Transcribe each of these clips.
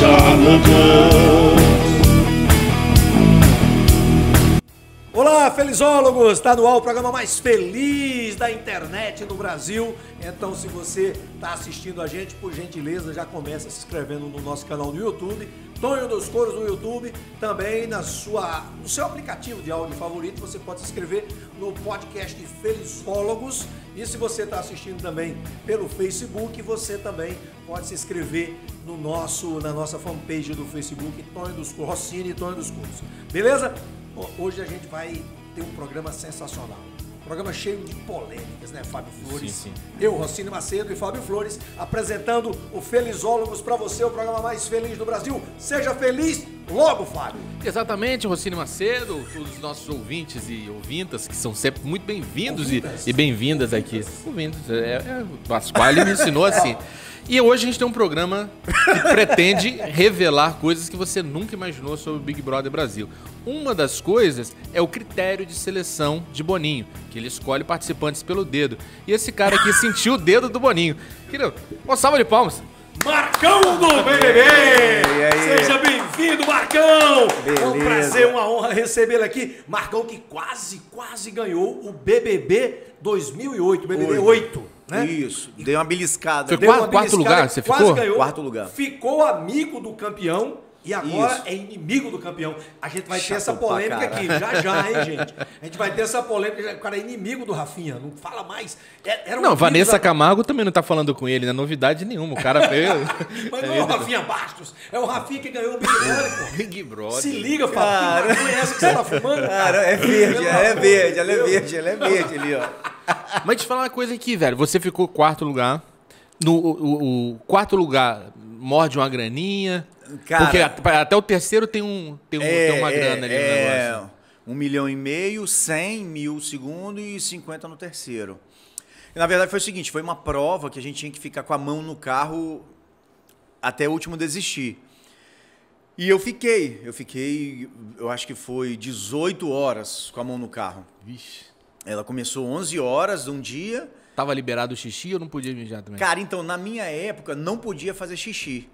Son of God. felizólogos! Está no ar o programa mais feliz da internet no Brasil. Então, se você está assistindo a gente, por gentileza, já começa se inscrevendo no nosso canal no YouTube, Tonho dos Coros no YouTube, também na sua, no seu aplicativo de áudio favorito, você pode se inscrever no podcast Felizólogos. E se você está assistindo também pelo Facebook, você também pode se inscrever no nosso, na nossa fanpage do Facebook, Tonho dos Coros, Rossini Tonho dos Coros. Beleza? Hoje a gente vai tem um programa sensacional. Um programa cheio de polêmicas, né, Fábio Flores? Sim, sim. Eu, Rocine Macedo e Fábio Flores, apresentando o Felizólogos para você, o programa mais feliz do Brasil. Seja feliz logo, Fábio! Exatamente, Rocine Macedo, todos os nossos ouvintes e ouvintas, que são sempre muito bem-vindos e, e bem-vindas aqui. Ouvintes, é, é, Pasquale me ensinou assim. E hoje a gente tem um programa que pretende revelar coisas que você nunca imaginou sobre o Big Brother Brasil. Uma das coisas é o critério de seleção de Boninho, que ele escolhe participantes pelo dedo. E esse cara aqui sentiu o dedo do Boninho. Querido, uma salva de palmas. Marcão do BBB! E aí? Seja bem-vindo, Marcão! Beleza. Um prazer, uma honra recebê-lo aqui. Marcão que quase, quase ganhou o BBB 2008, BBB 8. 8. Né? Isso. Deu uma beliscada. Foi quatro, beliscada, quarto lugar, você ficou? Ganhou, quarto lugar. Ficou amigo do campeão e agora Isso. é inimigo do campeão. A gente vai Chato ter essa polêmica aqui, já já, hein, gente? A gente vai ter essa polêmica. O cara é inimigo do Rafinha, não fala mais. É, era um não, Vanessa da... Camargo também não tá falando com ele, não é novidade nenhuma. O cara veio. Mas é não é o Rafinha Bastos, é o Rafinha que ganhou o Big Brother, pô. Big Brother. Se liga, cara. que é que você tá fumando? Cara, é cara é verde, ela é verde, ela é verde, ela é verde ali, ó. Mas te falar uma coisa aqui, velho. Você ficou quarto lugar. No, o, o quarto lugar morde uma graninha. Cara, porque até o terceiro tem, um, tem, um, é, tem uma grana é, ali é, no negócio. Um milhão e meio, cem mil segundo e cinquenta no terceiro. Na verdade foi o seguinte, foi uma prova que a gente tinha que ficar com a mão no carro até o último desistir. E eu fiquei, eu fiquei, eu acho que foi 18 horas com a mão no carro. Vixe. Ela começou 11 horas de um dia. Tava liberado o xixi ou não podia mijar também? Cara, então, na minha época, não podia fazer xixi.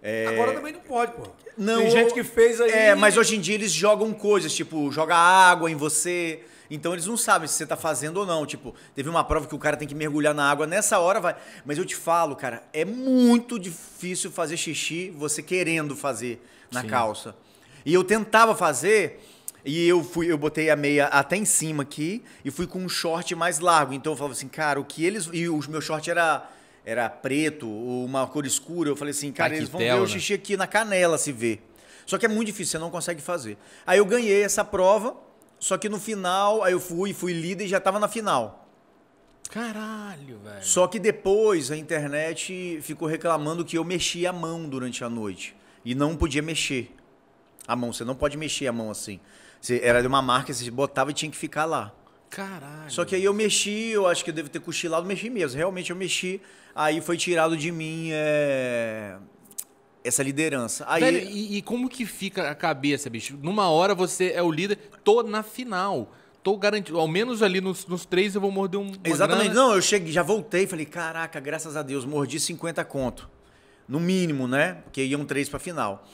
É... Agora também não pode, pô. Não, Tem gente que fez aí. É, mas hoje em dia eles jogam coisas, tipo, joga água em você. Então eles não sabem se você tá fazendo ou não. Tipo, teve uma prova que o cara tem que mergulhar na água nessa hora, vai. Mas eu te falo, cara, é muito difícil fazer xixi você querendo fazer na Sim. calça. E eu tentava fazer, e eu fui, eu botei a meia até em cima aqui e fui com um short mais largo. Então eu falava assim, cara, o que eles. E o meu short era era preto uma cor escura. Eu falei assim, cara, eles vão ver né? o xixi aqui na canela se vê. Só que é muito difícil, você não consegue fazer. Aí eu ganhei essa prova, só que no final, aí eu fui, fui líder e já tava na final. Caralho, velho. Só que depois a internet ficou reclamando que eu mexia a mão durante a noite. E não podia mexer a mão, você não pode mexer a mão assim. Você era de uma marca, você botava e tinha que ficar lá. Caralho. Só que aí eu mexi, eu acho que eu devo ter cochilado, mexi mesmo. Realmente eu mexi. Aí foi tirado de mim é... essa liderança. Aí... Velho, e, e, como que fica a cabeça, bicho? Numa hora você é o líder, tô na final. Tô garantido. Ao menos ali nos, nos três eu vou morder um. Exatamente. Grana. Não, eu cheguei, já voltei falei, caraca, graças a Deus, mordi 50 conto. No mínimo, né? Porque iam três pra final.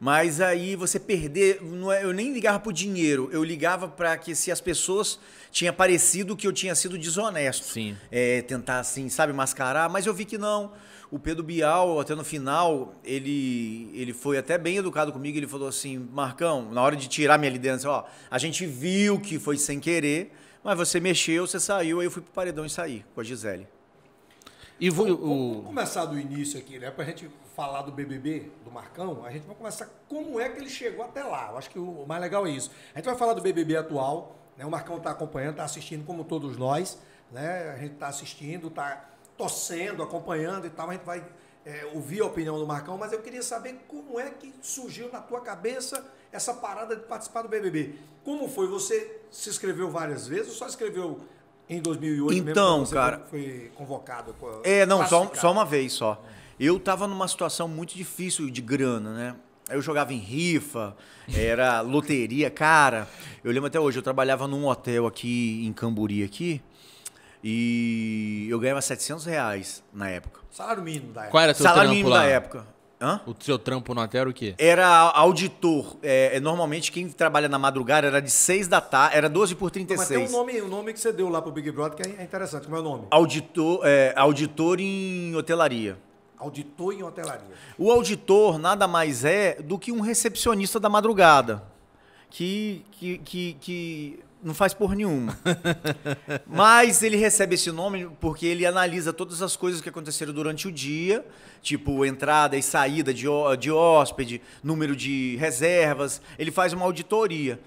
Mas aí você perder. É, eu nem ligava pro dinheiro, eu ligava para que se as pessoas tinha parecido que eu tinha sido desonesto. Sim. É, tentar, assim, sabe, mascarar, mas eu vi que não. O Pedro Bial, até no final, ele, ele foi até bem educado comigo. Ele falou assim: Marcão, na hora de tirar minha liderança, ó, a gente viu que foi sem querer, mas você mexeu, você saiu, aí eu fui pro paredão e saí com a Gisele. E vou, vamos, o... vamos começar do início aqui, né? Pra gente falar do BBB, do Marcão, a gente vai começar como é que ele chegou até lá. Eu acho que o mais legal é isso. A gente vai falar do BBB atual, né? O Marcão está acompanhando, está assistindo como todos nós, né? A gente está assistindo, está torcendo, acompanhando e tal. A gente vai é, ouvir a opinião do Marcão, mas eu queria saber como é que surgiu na tua cabeça essa parada de participar do BBB. Como foi? Você se inscreveu várias vezes ou só escreveu em 2008 então, mesmo? Então, cara. Foi convocado. É, não, só, só uma vez só. É. Eu estava numa situação muito difícil de grana, né? Eu jogava em rifa, era loteria, cara. Eu lembro até hoje, eu trabalhava num hotel aqui em Camburi aqui. E eu ganhava 700 reais na época. Salário mínimo da época. Qual era o teu Salário mínimo lá? da época. Hã? O seu trampo no hotel era o quê? Era auditor. É, é normalmente quem trabalha na madrugada era de 6 da tarde, era 12 por 36. Não, mas tem um nome, um nome que você deu lá pro Big Brother que é interessante. Como é o nome? Auditor, é, auditor em hotelaria. Auditor em hotelaria. O auditor nada mais é do que um recepcionista da madrugada. Que, que, que, que não faz por nenhuma. Mas ele recebe esse nome porque ele analisa todas as coisas que aconteceram durante o dia, tipo entrada e saída de, de hóspede, número de reservas. Ele faz uma auditoria.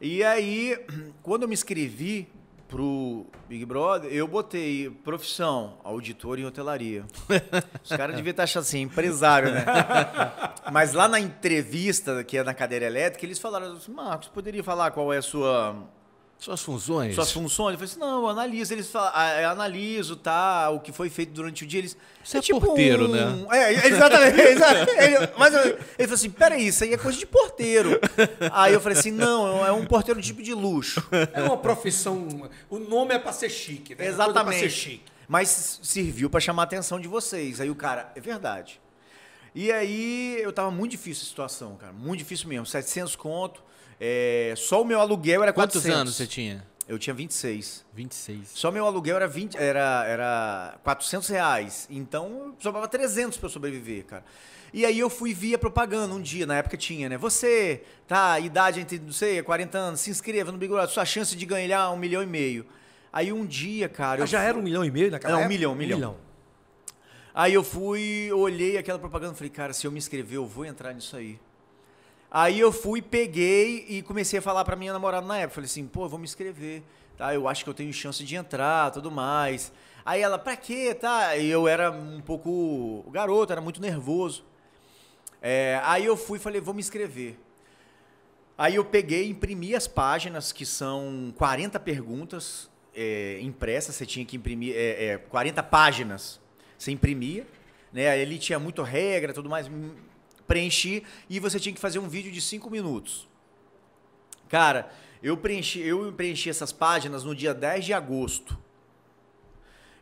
E aí, quando eu me inscrevi pro Big Brother, eu botei profissão, auditor em hotelaria. Os caras deviam estar achando assim, empresário, né? Mas lá na entrevista, que é na cadeira elétrica, eles falaram assim, Marcos, poderia falar qual é a sua suas funções? Suas funções. Eu falei assim, não, eu analiso. Eles falam, ah, analiso, tá, o que foi feito durante o dia. Eles, Você é, é tipo porteiro, um... né? É, exatamente. exatamente. ele, mas ele falou assim, peraí, isso aí é coisa de porteiro. Aí eu falei assim, não, é um é porteiro tipo de luxo. É uma profissão, o nome é pra ser chique. Né? É exatamente. É pra ser chique. Mas serviu para chamar a atenção de vocês. Aí o cara, é verdade. E aí eu tava muito difícil a situação, cara. Muito difícil mesmo. 700 conto é, só o meu aluguel era Quantos 400. anos você tinha? Eu tinha 26. 26. Só meu aluguel era, 20, era, era 400 reais. Então, sobrava 300 para eu sobreviver, cara. E aí eu fui via propaganda um dia, na época tinha, né? Você, tá, idade entre, não sei, 40 anos, se inscreva no Big Brother, sua chance de ganhar um milhão e meio. Aí um dia, cara... Ah, já fui... era um milhão e meio naquela Não, é, época? um milhão, um milhão. milhão. Aí eu fui, olhei aquela propaganda e falei, cara, se eu me inscrever, eu vou entrar nisso aí. Aí eu fui, peguei e comecei a falar para minha namorada na época. Falei assim, pô, vou me inscrever, tá? Eu acho que eu tenho chance de entrar, tudo mais. Aí ela, pra quê, tá? E eu era um pouco garoto, era muito nervoso. É, aí eu fui e falei, vou me inscrever. Aí eu peguei, imprimi as páginas, que são 40 perguntas é, impressas, você tinha que imprimir é, é, 40 páginas. Você imprimia, né? Ele tinha muito regra, tudo mais preenchi e você tinha que fazer um vídeo de 5 minutos. Cara, eu preenchi, eu preenchi essas páginas no dia 10 de agosto.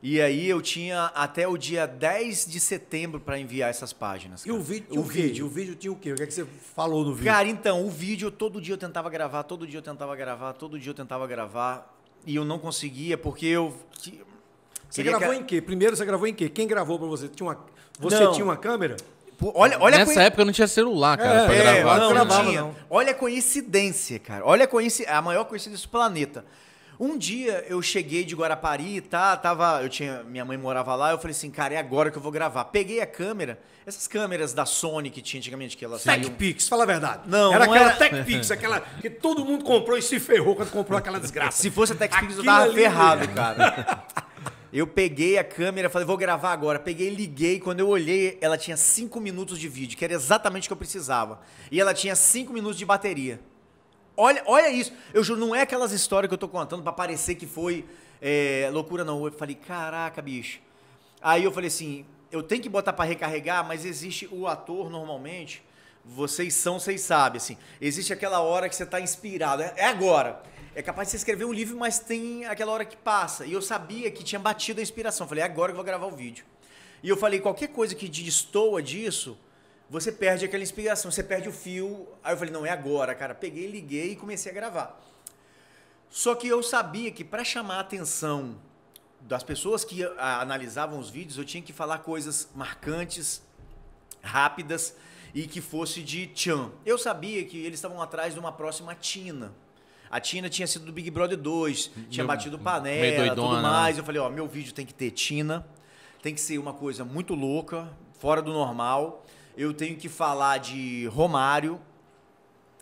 E aí eu tinha até o dia 10 de setembro para enviar essas páginas. Cara. E o vídeo? O, o vídeo. vídeo, o vídeo tinha o quê? O que, é que você falou no vídeo? Cara, então, o vídeo todo dia eu tentava gravar, todo dia eu tentava gravar, todo dia eu tentava gravar e eu não conseguia porque eu Você gravou que... em quê? Primeiro você gravou em quê? Quem gravou para você? Tinha uma você não. tinha uma câmera? olha, olha Nessa co... época não tinha celular, cara, é, pra é, gravar. Não, não, não tinha. Não. Olha a coincidência, cara. Olha a, a maior coincidência do planeta. Um dia eu cheguei de Guarapari, tá? Tava, eu tinha, minha mãe morava lá, eu falei assim, cara, é agora que eu vou gravar. Peguei a câmera, essas câmeras da Sony que tinha antigamente, que elas TechPix, fala a verdade. Não, era não aquela era... TechPix, aquela que todo mundo comprou e se ferrou quando comprou aquela desgraça. Se fosse a TechPix eu tava ferrado, cara. Eu peguei a câmera, falei, vou gravar agora. Peguei, liguei. Quando eu olhei, ela tinha 5 minutos de vídeo, que era exatamente o que eu precisava. E ela tinha 5 minutos de bateria. Olha, olha isso. Eu juro, não é aquelas histórias que eu tô contando para parecer que foi é, loucura, não. Eu falei, caraca, bicho. Aí eu falei assim, eu tenho que botar para recarregar, mas existe o ator normalmente vocês são, vocês sabem, assim. Existe aquela hora que você está inspirado, é, é agora. É capaz de você escrever um livro, mas tem aquela hora que passa. E eu sabia que tinha batido a inspiração. Falei, é agora que eu vou gravar o vídeo. E eu falei, qualquer coisa que destoa disso, você perde aquela inspiração, você perde o fio. Aí eu falei, não, é agora, cara. Peguei, liguei e comecei a gravar. Só que eu sabia que para chamar a atenção das pessoas que ah, analisavam os vídeos, eu tinha que falar coisas marcantes, rápidas e que fosse de Chan. Eu sabia que eles estavam atrás de uma próxima Tina. A Tina tinha sido do Big Brother 2, tinha meu, batido panela, tudo né? mais. Eu falei, ó, meu vídeo tem que ter Tina, tem que ser uma coisa muito louca, fora do normal. Eu tenho que falar de Romário.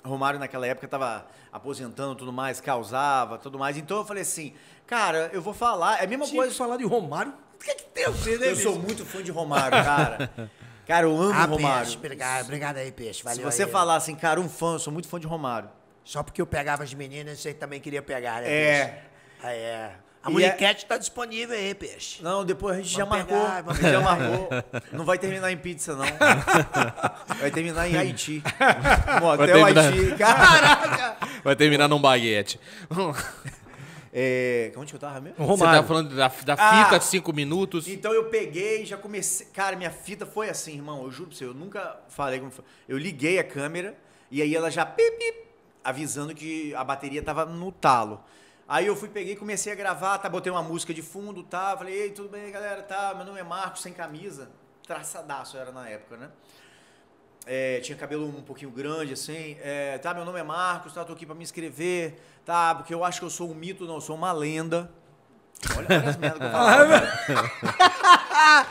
Romário naquela época tava aposentando, tudo mais, causava, tudo mais. Então eu falei assim, cara, eu vou falar, é a mesma tinha coisa que falar de Romário. O que é que tem a ver, né? Eu sou muito fã de Romário, cara. Cara, eu amo ah, Romário. Peixe, obrigado, obrigado aí, Peixe. Valeu. Se você aí. falar assim, cara, um fã, eu sou muito fã de Romário. Só porque eu pegava as meninas, você também queria pegar, né? É. Ah, é. A mulherquete está disponível aí, peixe. Não, depois a gente vamos já pegar, marcou. já marcou. Não vai terminar em pizza, não. Vai terminar em Haiti. Motel terminar... Haiti. Caraca! Vai terminar num baguete. É, é, onde que eu tava mesmo? Tá Romário. Você tava falando da, da ah, fita de cinco minutos. Então eu peguei, já comecei. Cara, minha fita foi assim, irmão. Eu juro pra você, eu nunca falei como foi. Eu liguei a câmera e aí ela já pip, pip, avisando que a bateria tava no talo. Aí eu fui, peguei, comecei a gravar, tá, botei uma música de fundo, tá, falei, ei, tudo bem, galera, tá, meu nome é Marcos, sem camisa, traçadaço era na época, né? É, tinha cabelo um pouquinho grande, assim. É, tá, meu nome é Marcos, tá, tô aqui para me inscrever, tá? Porque eu acho que eu sou um mito, não, eu sou uma lenda. Olha as merdas que eu ah,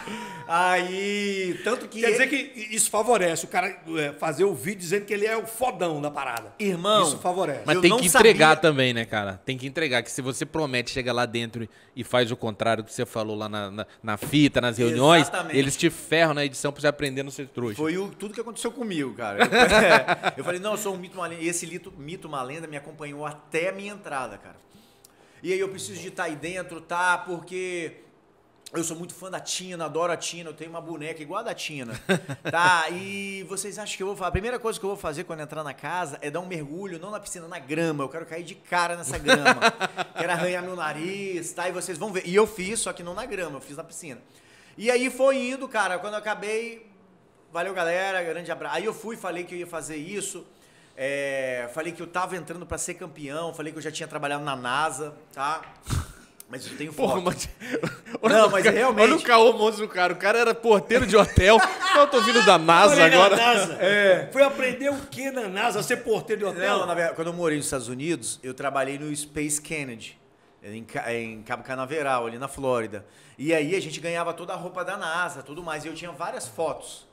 Aí, tanto que. Quer ele... dizer que isso favorece o cara é, fazer o vídeo dizendo que ele é o fodão da parada. Irmão. Isso favorece. Mas eu tem que entregar sabia... também, né, cara? Tem que entregar. Que se você promete, chegar lá dentro e faz o contrário do que você falou lá na, na, na fita, nas reuniões, Exatamente. eles te ferram na edição pra você aprender no ser trouxa. Foi o, tudo que aconteceu comigo, cara. Eu, é, eu falei, não, eu sou um mito, malenda. E esse mito, mito, uma me acompanhou até a minha entrada, cara. E aí eu preciso de estar aí dentro, tá? Porque eu sou muito fã da Tina, adoro a Tina, eu tenho uma boneca igual a da Tina. Tá? E vocês acham que eu vou falar? A primeira coisa que eu vou fazer quando entrar na casa é dar um mergulho, não na piscina, na grama. Eu quero cair de cara nessa grama. quero arranhar meu nariz, tá? E vocês vão ver. E eu fiz, só que não na grama, eu fiz na piscina. E aí foi indo, cara. Quando eu acabei. Valeu, galera, grande abraço. Aí eu fui, falei que eu ia fazer isso. É, falei que eu tava entrando para ser campeão, falei que eu já tinha trabalhado na NASA, tá? Mas eu tenho foto. Porra, mas... Não, mas cara, é realmente. Olha o caô monstro do cara. O cara era porteiro de hotel. eu tô vindo da NASA agora. Na NASA. É. é. Foi aprender o que na NASA? Ser porteiro de hotel? Não, na verdade, quando eu morei nos Estados Unidos, eu trabalhei no Space Kennedy, em, em Cabo Canaveral, ali na Flórida. E aí a gente ganhava toda a roupa da NASA, tudo mais. E eu tinha várias fotos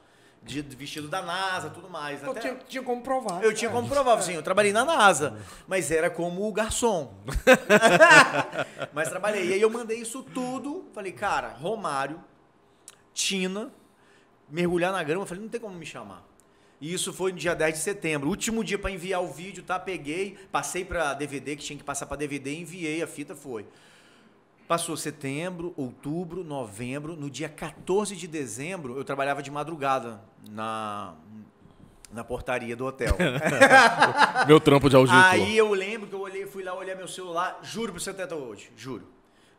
de, vestido da NASA, tudo mais. Eu Até... tinha, tinha como provar. Eu tinha como é. provar, é. sim. Eu trabalhei na NASA, mas era como garçom. mas trabalhei. E aí eu mandei isso tudo. Falei, cara, Romário, Tina, mergulhar na grama. Falei, não tem como me chamar. E isso foi no dia 10 de setembro. Último dia para enviar o vídeo, tá? Peguei, passei para DVD, que tinha que passar para DVD, enviei, a fita foi. Passou setembro, outubro, novembro. No dia 14 de dezembro, eu trabalhava de madrugada na, na portaria do hotel. meu trampo de auditor. Aí eu lembro que eu olhei, fui lá olhar meu celular. Juro pra você até hoje, juro.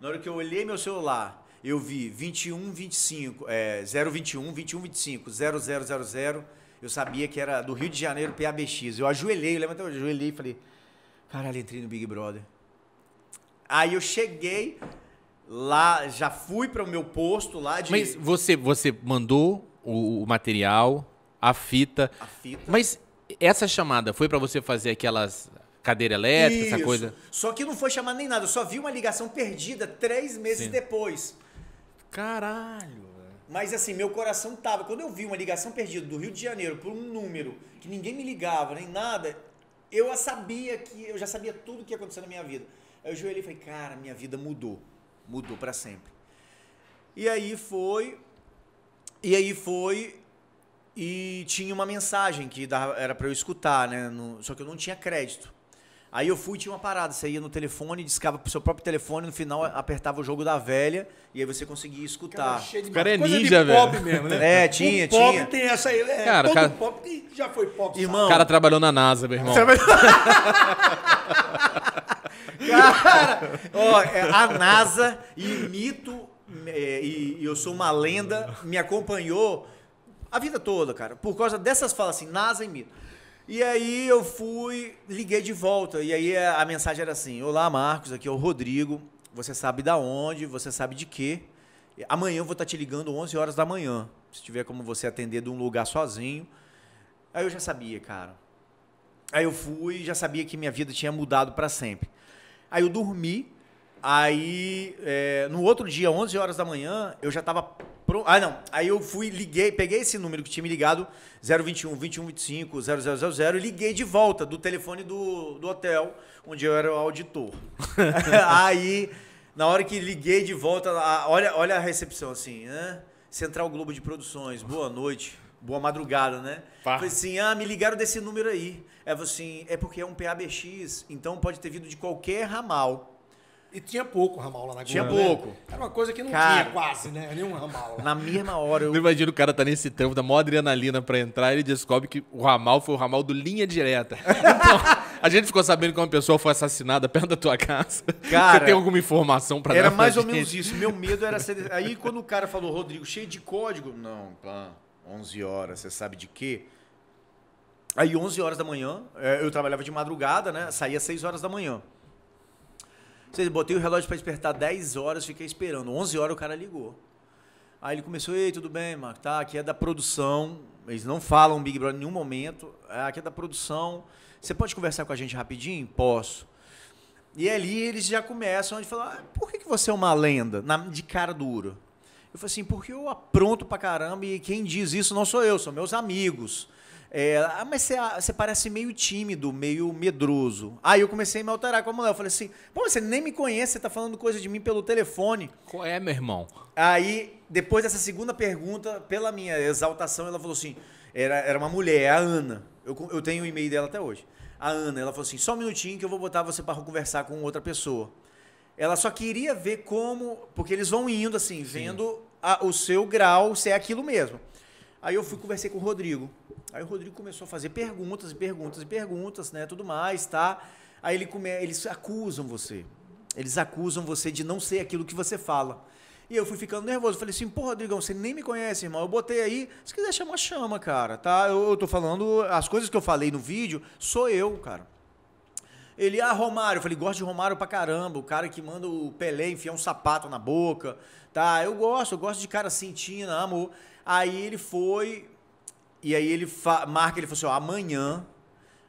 Na hora que eu olhei meu celular, eu vi 21, 25, é, 021, 21, 25, 0000. Eu sabia que era do Rio de Janeiro, PABX. Eu ajoelhei, eu lembro até hoje, ajoelhei e falei, caralho, entrei no Big Brother. Aí eu cheguei, lá, já fui para o meu posto lá de. Mas você, você mandou o, o material, a fita. A fita. Mas essa chamada foi para você fazer aquelas cadeira elétrica, Isso. essa coisa? Só que não foi chamada nem nada, eu só vi uma ligação perdida três meses Sim. depois. Caralho. Mas assim, meu coração tava. Quando eu vi uma ligação perdida do Rio de Janeiro por um número que ninguém me ligava, nem nada, eu sabia que. Eu já sabia tudo o que ia acontecer na minha vida. Aí eu joelhei e falei, cara, minha vida mudou. Mudou para sempre. E aí foi. E aí foi. E tinha uma mensagem que era para eu escutar, né? No, só que eu não tinha crédito. Aí eu fui e tinha uma parada. Você ia no telefone, discava pro seu próprio telefone, no final apertava o jogo da velha e aí você conseguia escutar. Cara, cheio de... O cara é Coisa ninja, de pop velho. mesmo, né? É, tinha, o pop tinha. tem essa aí. É, cara, todo cara... pop já foi pop. Irmão, sabe? o cara trabalhou na NASA, meu irmão. Trabalhou... Cara, ó, é, a NASA e mito, é, e, e eu sou uma lenda, me acompanhou a vida toda, cara, por causa dessas falas assim, NASA e mito. E aí eu fui, liguei de volta, e aí a mensagem era assim: Olá, Marcos, aqui é o Rodrigo, você sabe da onde, você sabe de quê. Amanhã eu vou estar tá te ligando 11 horas da manhã, se tiver como você atender de um lugar sozinho. Aí eu já sabia, cara. Aí eu fui, já sabia que minha vida tinha mudado para sempre. Aí eu dormi. Aí, é, no outro dia, 11 horas da manhã, eu já tava pronto. Ah, não. Aí eu fui, liguei, peguei esse número que tinha me ligado, 021 2125 0000, e liguei de volta do telefone do, do hotel, onde eu era o auditor. aí, na hora que liguei de volta, olha, olha a recepção assim, né? Central Globo de Produções, boa noite boa madrugada, né? Pá. Falei assim, ah, me ligaram desse número aí. É assim, é porque é um PABX, então pode ter vindo de qualquer ramal. E tinha pouco ramal lá na Globo. Tinha né? pouco. Era uma coisa que não cara, tinha quase, né? Nenhum ramal lá. Na mesma hora. Eu... Não imagino o cara tá nesse trampo da maior adrenalina pra entrar e ele descobre que o ramal foi o ramal do Linha Direta. Então, a gente ficou sabendo que uma pessoa foi assassinada perto da tua casa. Cara, Você tem alguma informação pra era dar Era mais ou menos isso. Meu medo era ser... Aí quando o cara falou, Rodrigo, cheio de código. Não, pá. 11 horas, você sabe de quê? Aí, 11 horas da manhã, é, eu trabalhava de madrugada, né? Saía 6 horas da manhã. Vocês botei o relógio para despertar 10 horas, fiquei esperando. 11 horas o cara ligou. Aí ele começou: Ei, tudo bem, Marco? Tá, aqui é da produção. Eles não falam Big Brother em nenhum momento. É, aqui é da produção. Você pode conversar com a gente rapidinho? Posso. E ali eles já começam a falar: Por que, você é uma lenda? de cara dura. Eu falei assim, porque eu apronto pra caramba e quem diz isso não sou eu, são meus amigos. É, ah, mas você, parece meio tímido, meio medroso. Aí eu comecei a me alterar com a mulher. Eu falei assim, pô, você nem me conhece, você tá falando coisa de mim pelo telefone. Qual é, meu irmão? Aí, depois dessa segunda pergunta, pela minha exaltação, ela falou assim, era, era uma mulher, a Ana. Eu, eu tenho o e-mail dela até hoje. A Ana, ela falou assim, só um minutinho que eu vou botar você para conversar com outra pessoa. Ela só queria ver como. Porque eles vão indo, assim, Sim. vendo a, o seu grau, se é aquilo mesmo. Aí eu fui conversei com o Rodrigo. Aí o Rodrigo começou a fazer perguntas e perguntas e perguntas, né? Tudo mais, tá? Aí ele come... eles acusam você. Eles acusam você de não ser aquilo que você fala. E eu fui ficando nervoso. Falei assim, pô, Rodrigão, você nem me conhece, irmão. Eu botei aí, se quiser chamar, chama, cara, tá? Eu, eu tô falando, as coisas que eu falei no vídeo, sou eu, cara. Ele, ah, Romário. Eu falei, gosto de Romário pra caramba. O cara que manda o Pelé enfiar um sapato na boca. Tá, eu gosto, eu gosto de cara sentindo, assim, amor. Aí ele foi. E aí ele marca, ele falou assim: ó, amanhã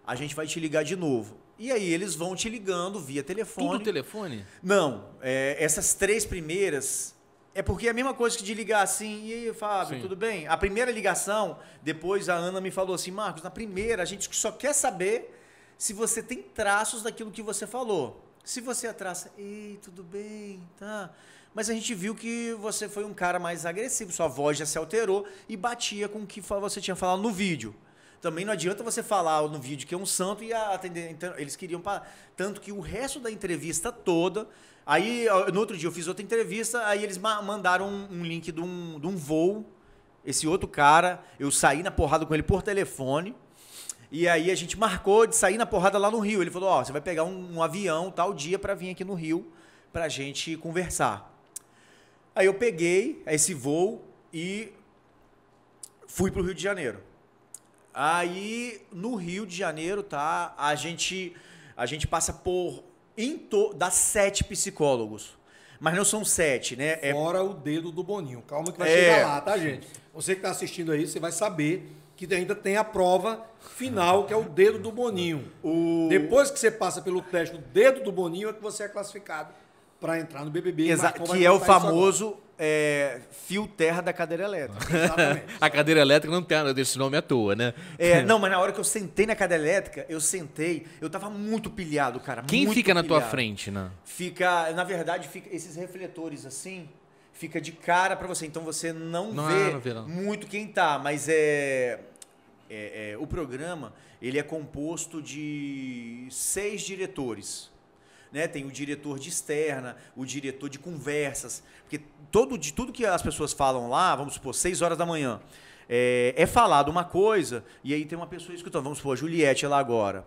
a gente vai te ligar de novo. E aí eles vão te ligando via telefone. Tudo telefone? Não. É, essas três primeiras. É porque é a mesma coisa que de ligar assim, e aí, Fábio, Sim. tudo bem? A primeira ligação, depois a Ana me falou assim, Marcos, na primeira a gente só quer saber se você tem traços daquilo que você falou. Se você traça, ei, tudo bem, tá. Mas a gente viu que você foi um cara mais agressivo, sua voz já se alterou e batia com o que você tinha falado no vídeo. Também não adianta você falar no vídeo que é um santo e atender. Então, eles queriam. Tanto que o resto da entrevista toda. Aí, no outro dia, eu fiz outra entrevista, aí eles mandaram um, link de um, de um voo. Esse outro cara, eu saí na porrada com ele por telefone. E aí a gente marcou de sair na porrada lá no Rio. Ele falou: Ó, oh, você vai pegar um, um avião tal dia para vir aqui no Rio pra gente conversar. Aí eu peguei esse voo e fui pro Rio de Janeiro. Aí no Rio de Janeiro, tá? A gente, a gente passa por. Em to, das sete psicólogos. Mas não são sete, né? É Fora é... o dedo do Boninho. Calma que vai é... chegar lá, tá, gente? Você que tá assistindo aí, você vai saber que ainda tem a prova final, que é o dedo do Boninho. O... Depois que você passa pelo teste do dedo do Boninho, é que você é classificado para entrar no BBB. Exa que é, é o famoso é, fio terra da cadeira elétrica. Exatamente. a cadeira elétrica não tem desse nome à toa, né? É, não, mas na hora que eu sentei na cadeira elétrica, eu sentei, eu tava muito pilhado, cara. Quem fica pilhado. na tua frente, né? Fica, na verdade, fica esses refletores assim, fica de cara para você. Então você não, não vê, é, não vê não. muito quem tá, mas é, é, é, o programa ele é composto de seis diretores. Né? Tem o diretor de externa, o diretor de conversas. Porque todo, de tudo que as pessoas falam lá, vamos supor, seis horas da manhã, é, é falado uma coisa e aí tem uma pessoa escutando. Vamos supor, a Juliette lá agora.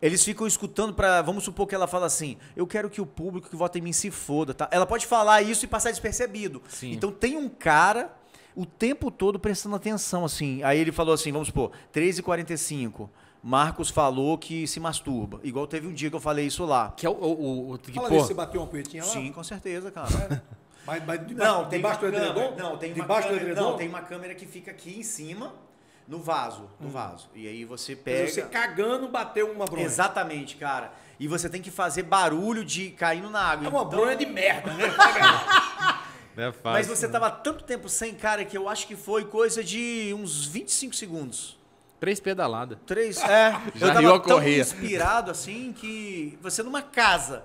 Eles ficam escutando para, vamos supor que ela fala assim: "Eu quero que o público que vota em mim se foda", tá? Ela pode falar isso e passar despercebido. Sim. Então tem um cara o tempo todo prestando atenção assim. Aí ele falou assim, vamos supor, 13h45. Marcos falou que se masturba. Igual teve um dia que eu falei isso lá. Que é o. o, o que, Fala pô... você bateu uma punhetinha lá? Sim, com certeza, cara. É? mas, mas debaixo, não, debaixo do edredom? Não, tem debaixo do edredom? Não, tem uma câmera que fica aqui em cima. No vaso, no hum. vaso. E aí você pega. você cagando bateu uma bronha. Exatamente, cara. E você tem que fazer barulho de caindo na água. É uma então... bronha de merda, né? É fácil, Mas você né? tava tanto tempo sem, cara, que eu acho que foi coisa de uns 25 segundos. Três pedaladas. Três, é. Já eu tava tão inspirado assim que você numa casa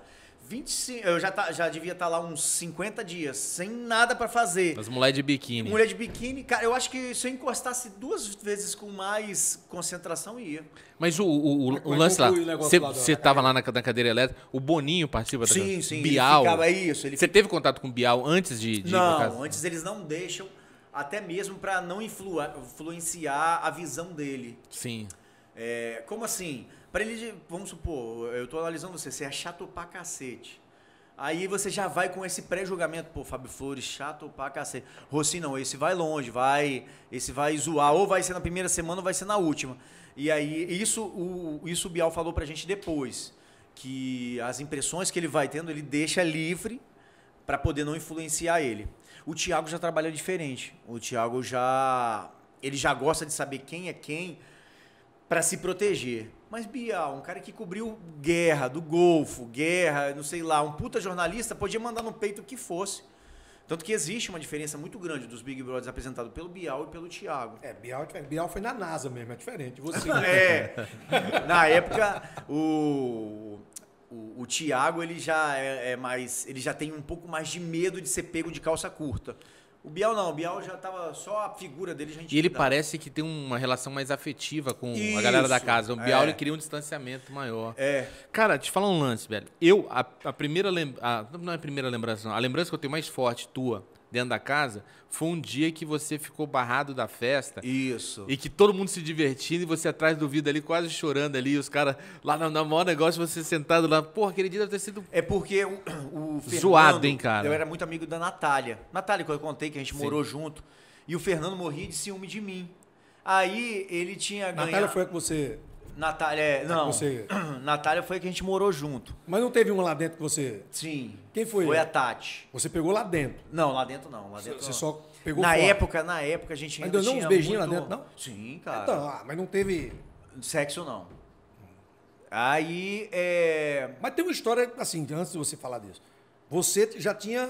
25, eu já, tá, já devia estar tá lá uns 50 dias, sem nada para fazer. As mulheres de biquíni. Mulher de biquíni, cara, eu acho que se eu encostasse duas vezes com mais concentração, ia. Mas o, o, o, o lance lá, você estava lá na, na, cadeira elétrica, o Boninho participa da Sim, sim. Bial. Ficava, é isso. Você fica... teve contato com o Bial antes de... de não, antes eles não deixam, até mesmo para não influenciar a visão dele. Sim. É, como assim? Para ele, vamos supor, eu estou analisando você, você é chato pra cacete. Aí você já vai com esse pré-julgamento, pô, Fábio Flores, chato pra cacete. Rossi não, esse vai longe, vai, esse vai zoar, ou vai ser na primeira semana ou vai ser na última. E aí, isso o, isso o Bial falou pra gente depois, que as impressões que ele vai tendo, ele deixa livre para poder não influenciar ele. O Thiago já trabalha diferente. O Thiago já ele já gosta de saber quem é quem para se proteger. Mas Bial, um cara que cobriu guerra do Golfo, guerra, não sei lá, um puta jornalista, podia mandar no peito o que fosse. Tanto que existe uma diferença muito grande dos Big Brothers apresentados pelo Bial e pelo Thiago. É, Bial, é, Bial foi na NASA mesmo, é diferente. Você é. na época, o, o, o Thiago ele já é, é mais. ele já tem um pouco mais de medo de ser pego de calça curta. O Biel não, o Biel já tava só a figura dele já E ele parece que tem uma relação mais afetiva com Isso, a galera da casa. O Biel é. ele queria um distanciamento maior. É. Cara, te falar um lance, velho. Eu a, a primeira lembrança. não é a primeira lembrança, não. A lembrança que eu tenho mais forte tua dentro da casa, foi um dia que você ficou barrado da festa. Isso. E que todo mundo se divertindo e você atrás do vidro ali, quase chorando ali, os caras lá na, na maior negócio, você sentado lá. Porra, aquele dia deve ter sido. É porque o, o Fernando, Zoado, hein, cara? Eu era muito amigo da Natália. Natália, que eu contei que a gente Sim. morou junto. E o Fernando morria de ciúme de mim. Aí ele tinha ganhado. Natália foi a que você Natália, é, é não. você... Natália foi a que a gente morou junto. Mas não teve uma lá dentro que você. Sim. Quem foi? Foi a Tati. Você pegou lá dentro? Não, lá dentro não. Lá dentro você, não. só pegou. Na fora. época, na época a gente ainda. Mas deu uns beijinhos muito... lá dentro, não? Sim, cara. Então, ah, mas não teve. Sexo não. Aí é. Mas tem uma história, assim, antes de você falar disso. Você já tinha.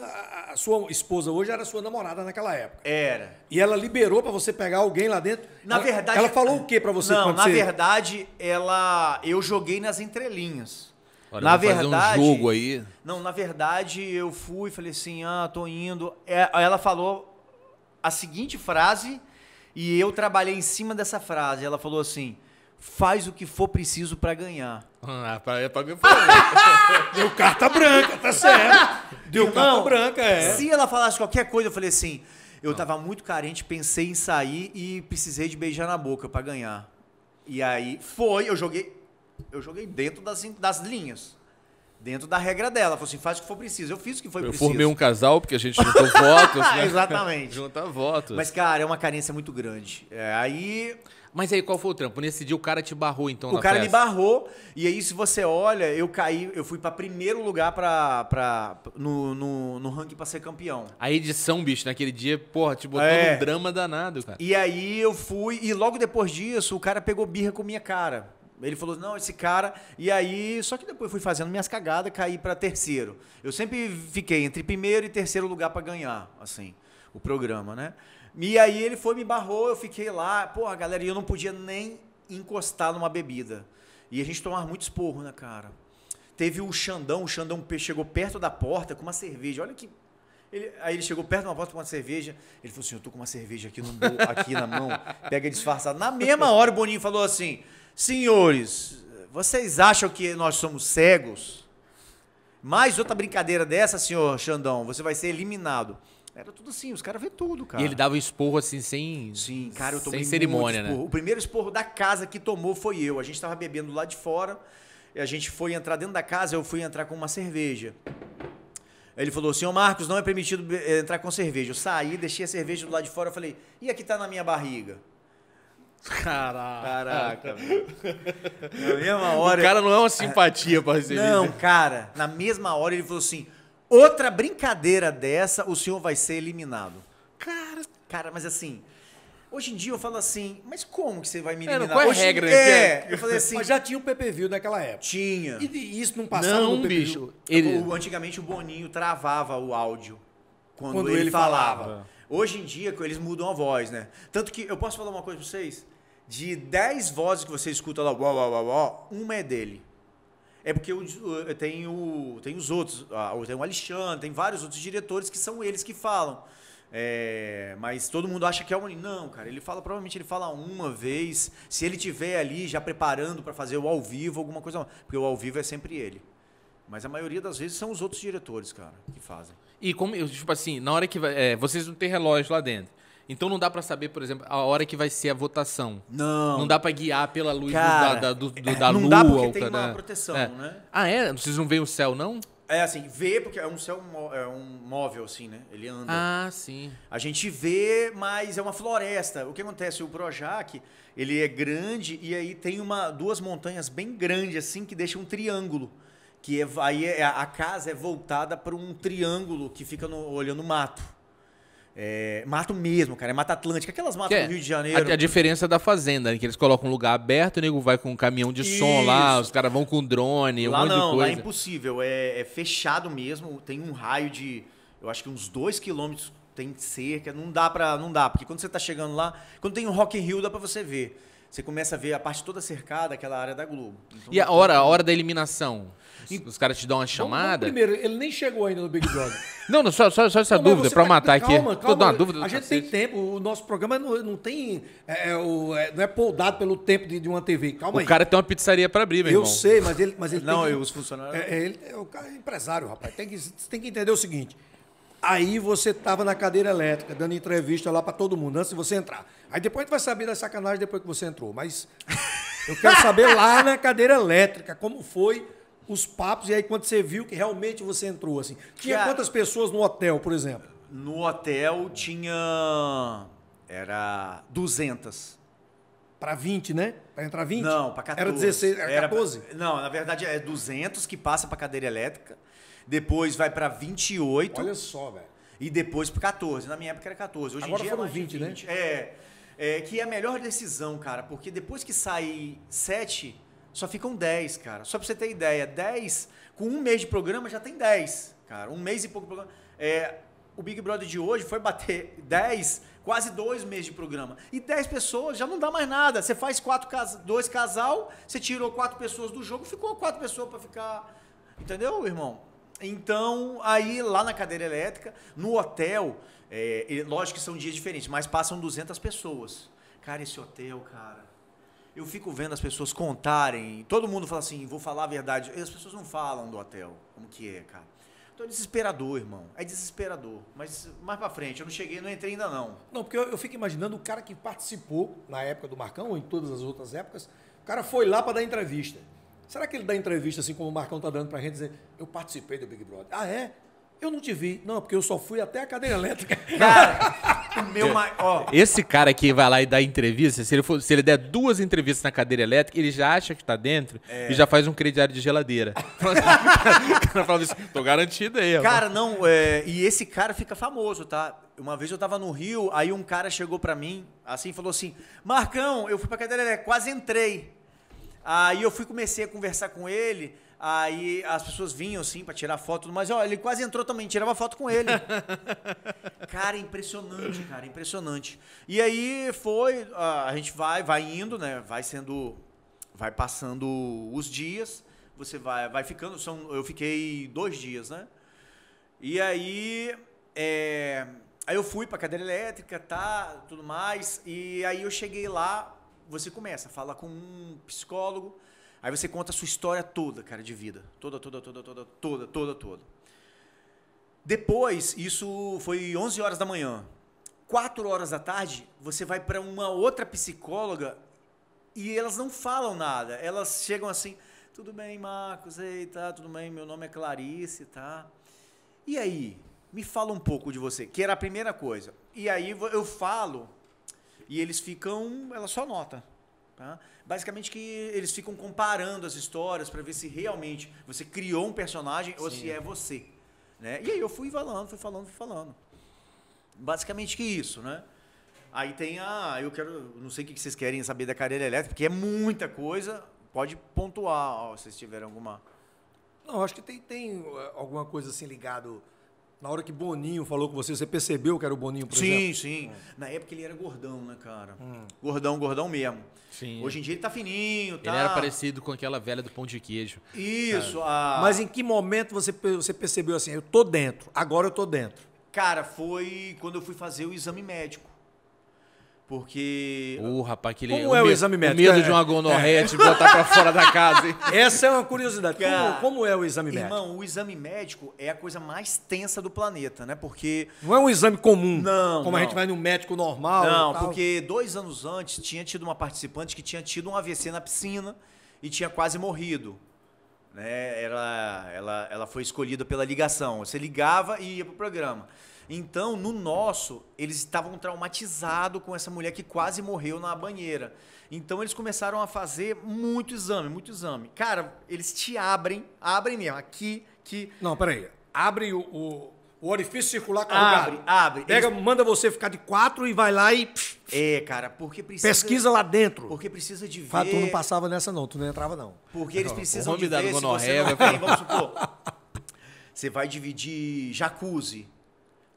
A sua esposa hoje era sua namorada naquela época. Era. E ela liberou para você pegar alguém lá dentro? Na ela, verdade. Ela falou o que para você Não, na você... verdade, ela. Eu joguei nas entrelinhas. Olha, na verdade. um jogo aí. Não, na verdade, eu fui e falei assim: ah, tô indo. É, ela falou a seguinte frase e eu trabalhei em cima dessa frase. Ela falou assim: faz o que for preciso para ganhar. Ah, pra, é pra mim foi. Né? Deu carta branca, tá certo. Deu Irmão, carta branca, é. Se ela falasse qualquer coisa, eu falei assim. Eu tava muito carente, pensei em sair e precisei de beijar na boca para ganhar. E aí foi, eu joguei. Eu joguei dentro das, das linhas. Dentro da regra dela. Falei assim, faz o que for preciso. Eu fiz o que foi eu preciso. Eu formei um casal, porque a gente juntou votos. Né? Exatamente. Junta votos. Mas, cara, é uma carência muito grande. É, aí. Mas aí qual foi o trampo? Nesse dia o cara te barrou, então, O cara festa. me barrou, e aí se você olha, eu caí, eu fui para primeiro lugar pra, pra, no, no, no ranking pra ser campeão. A edição, bicho, naquele dia, porra, te botou é. num drama danado, cara. E aí eu fui, e logo depois disso, o cara pegou birra com minha cara. Ele falou, não, esse cara. E aí, só que depois fui fazendo minhas cagadas, caí para terceiro. Eu sempre fiquei entre primeiro e terceiro lugar para ganhar, assim, o programa, né? E aí ele foi, me barrou, eu fiquei lá. Porra, galera, e eu não podia nem encostar numa bebida. E a gente tomava muito esporro, né, cara? Teve o Xandão, o Xandão chegou perto da porta com uma cerveja. Olha que. Ele, aí ele chegou perto de uma porta com uma cerveja. Ele falou assim: Eu tô com uma cerveja aqui, no, aqui na mão, pega disfarçado. Na mesma hora o Boninho falou assim: Senhores, vocês acham que nós somos cegos? Mais outra brincadeira dessa, senhor Xandão, você vai ser eliminado. Era tudo assim, os caras vê tudo, cara. E ele dava um esporro assim, sem. Sim, cara, eu tomei sem cerimônia, né? O primeiro esporro da casa que tomou foi eu. A gente tava bebendo lá de fora. a gente foi entrar dentro da casa, eu fui entrar com uma cerveja. Ele falou, senhor Marcos, não é permitido eh, entrar com cerveja. Eu saí, deixei a cerveja do lado de fora, eu falei, e aqui tá na minha barriga? Caraca. Caraca. na mesma hora. O cara não é uma simpatia, parceiro. Não, né? cara, na mesma hora ele falou assim. Outra brincadeira dessa, o senhor vai ser eliminado. Cara, cara, mas assim, Hoje em dia eu falo assim, mas como que você vai me é, eliminar? Né? É, qual é Hoje, a regra? É, eu falei assim... Mas já tinha o PPV naquela época. Tinha. E, e isso não passava não, no PPV? bicho. É, ele... O, antigamente o Boninho travava o áudio quando, quando ele, ele, falava. falava. Hoje em dia eles mudam a voz, né? Tanto que eu posso falar uma coisa pra vocês? De 10 vozes que você escuta lá, uau, uau, uau, uma é dele. É porque eu, tenho, tem os outros, tem o Alexandre, tem vários outros diretores que são eles que falam. É, mas todo mundo acha que é uma. Não, cara, ele fala, provavelmente ele fala uma vez. Se ele tiver ali já preparando para fazer o ao vivo, alguma coisa. Porque o ao vivo é sempre ele. Mas a maioria das vezes são os outros diretores, cara, que fazem. E como, tipo assim, na hora que. É, vocês não têm relógio lá dentro. Então não dá para saber, por exemplo, a hora que vai ser a votação. Não. Não dá para guiar pela luz Cara, do, da, do, do, é, da não lua. Não dá porque tem uma proteção, é. né? Ah, é? Vocês não veem o céu, não? É assim, vê, porque é um céu é um móvel, assim, né? Ele anda. Ah, sim. A gente vê, mas é uma floresta. O que acontece? O Projac, ele é grande e aí tem uma, duas montanhas bem grandes, assim, que deixam um triângulo. Que é, aí é, a casa é voltada para um triângulo que fica no, olhando o mato. É, mato mesmo, cara. É Mata Atlântica. Aquelas matas é, do Rio de Janeiro. A, é a, diferença da fazenda, que eles colocam um lugar aberto, o nego vai com um caminhão de Isso. som lá, os caras vão com drone, lá um monte não, de coisa. Lá é impossível. É, é, fechado mesmo. Tem um raio de, eu acho que uns dois quilômetros tem cerca. Não dá pra... Não dá, porque quando você tá chegando lá... Quando tem um Rock in Rio, dá pra você ver. Você começa a ver a parte toda cercada, aquela área da Globo. Então, e a hora, a hora da eliminação? Os, caras te dão uma chamada? Não, não, primeiro, ele nem chegou ainda no Big Brother. não, não, só, só, só essa não, dúvida para tá, matar calma, aqui. Calma, calma. Uma dúvida a gente cacete. tem tempo. O nosso programa não, não tem. É, é o, é, não é poldado pelo tempo de, de uma TV. Calma o aí. O cara tem uma pizzaria para abrir, meu eu irmão. Eu sei, mas ele, mas ele não, tem. os funcionários. É, ele, é o cara é empresário, rapaz. Tem que, você tem que entender o seguinte. Aí você estava na cadeira elétrica, dando entrevista lá para todo mundo, antes de você entrar. Aí depois a gente vai saber da sacanagem depois que você entrou, mas eu quero saber lá na cadeira elétrica como foi os papos e aí quando você viu que realmente você entrou assim. Tinha Cara, quantas pessoas no hotel, por exemplo? No hotel tinha era 200 para 20, né? Para entrar 20? Não, para 14. Era 16, era, era 14? Não, na verdade é 200 que passa para cadeira elétrica, depois vai para 28. Olha só, velho. E depois para 14. Na minha época era 14. Hoje Agora em dia é foram né? é 20, 20, né? É. É, que é a melhor decisão, cara, porque depois que sai sete, só ficam dez, cara. Só pra você ter ideia, dez, com um mês de programa já tem dez, cara. Um mês e pouco de programa. É, o Big Brother de hoje foi bater dez, quase dois meses de programa. E dez pessoas já não dá mais nada. Você faz quatro, dois casal, você tirou quatro pessoas do jogo, ficou quatro pessoas para ficar. Entendeu, irmão? Então, aí lá na cadeira elétrica, no hotel, é, lógico que são dias diferentes, mas passam 200 pessoas. Cara, esse hotel, cara. Eu fico vendo as pessoas contarem. Todo mundo fala assim, vou falar a verdade. E as pessoas não falam do hotel, como que é, cara. Então é desesperador, irmão. É desesperador. Mas mais pra frente, eu não cheguei, não entrei ainda não. Não, porque eu, eu fico imaginando o cara que participou na época do Marcão, ou em todas as outras épocas, o cara foi lá para dar entrevista. Será que ele dá entrevista assim como o Marcão tá dando pra gente, dizer, eu participei do Big Brother? Ah, é? Eu não te vi. Não, porque eu só fui até a cadeira elétrica. Cara, o meu é, Esse cara que vai lá e dá entrevista, se ele, for, se ele der duas entrevistas na cadeira elétrica, ele já acha que tá dentro é. e já faz um crediário de geladeira. o cara fala assim, tô garantido aí. Cara, mano. não, é, e esse cara fica famoso, tá? Uma vez eu tava no Rio, aí um cara chegou pra mim, assim, falou assim, Marcão, eu fui pra cadeira elétrica, quase entrei. Aí eu fui, comecei a conversar com ele... Aí as pessoas vinham assim para tirar foto, mas ó, ele quase entrou também, tirava foto com ele. cara, impressionante, cara, impressionante. E aí foi, a gente vai, vai indo, né? Vai sendo, vai passando os dias, você vai, vai ficando. São, eu fiquei dois dias, né? E aí, é, aí eu fui para cadeira elétrica, tá, tudo mais. E aí eu cheguei lá, você começa, fala com um psicólogo Aí você conta a sua história toda, cara, de vida. Toda, toda, toda, toda, toda, toda, toda. Depois, isso foi 11 horas da manhã. 4 horas da tarde, você vai para uma outra psicóloga e elas não falam nada. Elas chegam assim: tudo bem, Marcos, ei, tá, tudo bem, meu nome é Clarice, tá. E aí? Me fala um pouco de você, que era a primeira coisa. E aí eu falo e eles ficam, ela só nota. Tá? Basicamente que eles ficam comparando as histórias para ver se realmente você criou um personagem Sim. ou se é você. Né? E aí eu fui falando, fui falando, fui falando. Basicamente que isso, né? Aí tem a. Eu quero. Não sei o que vocês querem saber da carreira elétrica, porque é muita coisa. Pode pontuar ó, se vocês tiverem alguma. Não, acho que tem, tem eh, alguma coisa assim ligado na hora que Boninho falou com você, você percebeu que era o Boninho, por sim, exemplo? Sim, sim. Na época ele era gordão, né, cara? Hum. Gordão, gordão mesmo. Sim. Hoje em dia ele tá fininho, tá? Ele era parecido com aquela velha do pão de queijo. Isso. A... Mas em que momento você, você percebeu assim, eu tô dentro, agora eu tô dentro? Cara, foi quando eu fui fazer o exame médico. Porque. O uh, rapaz, que Como é o, exame médico? O medo é. de uma gonorreia te botar pra fora da casa, hein? Essa é uma curiosidade. Cara, como, como, é o exame irmão, médico? Irmão, o exame médico é a coisa mais tensa do planeta, né? Porque. Não é um exame comum. Não. Como não. a gente vai no médico normal. Não, porque dois anos antes tinha tido uma participante que tinha tido um AVC na piscina e tinha quase morrido. Né? Ela, ela, ela foi escolhida pela ligação. Você ligava e ia pro programa. Então, no nosso, eles estavam traumatizados com essa mulher que quase morreu na banheira. Então, eles começaram a fazer muito exame, muito exame. Cara, eles te abrem, abrem mesmo, aqui, que... Não, peraí. Abrem o, o, o orifício circular carregado. Abre, abre. Pega, eles... manda você ficar de quatro e vai lá e... É, cara, porque precisa... Pesquisa lá dentro. Porque precisa de ver... Fato, tu não passava nessa não, tu não entrava não. Porque eles precisam não, de ver se você não tem, vamos supor... Você vai dividir jacuzzi,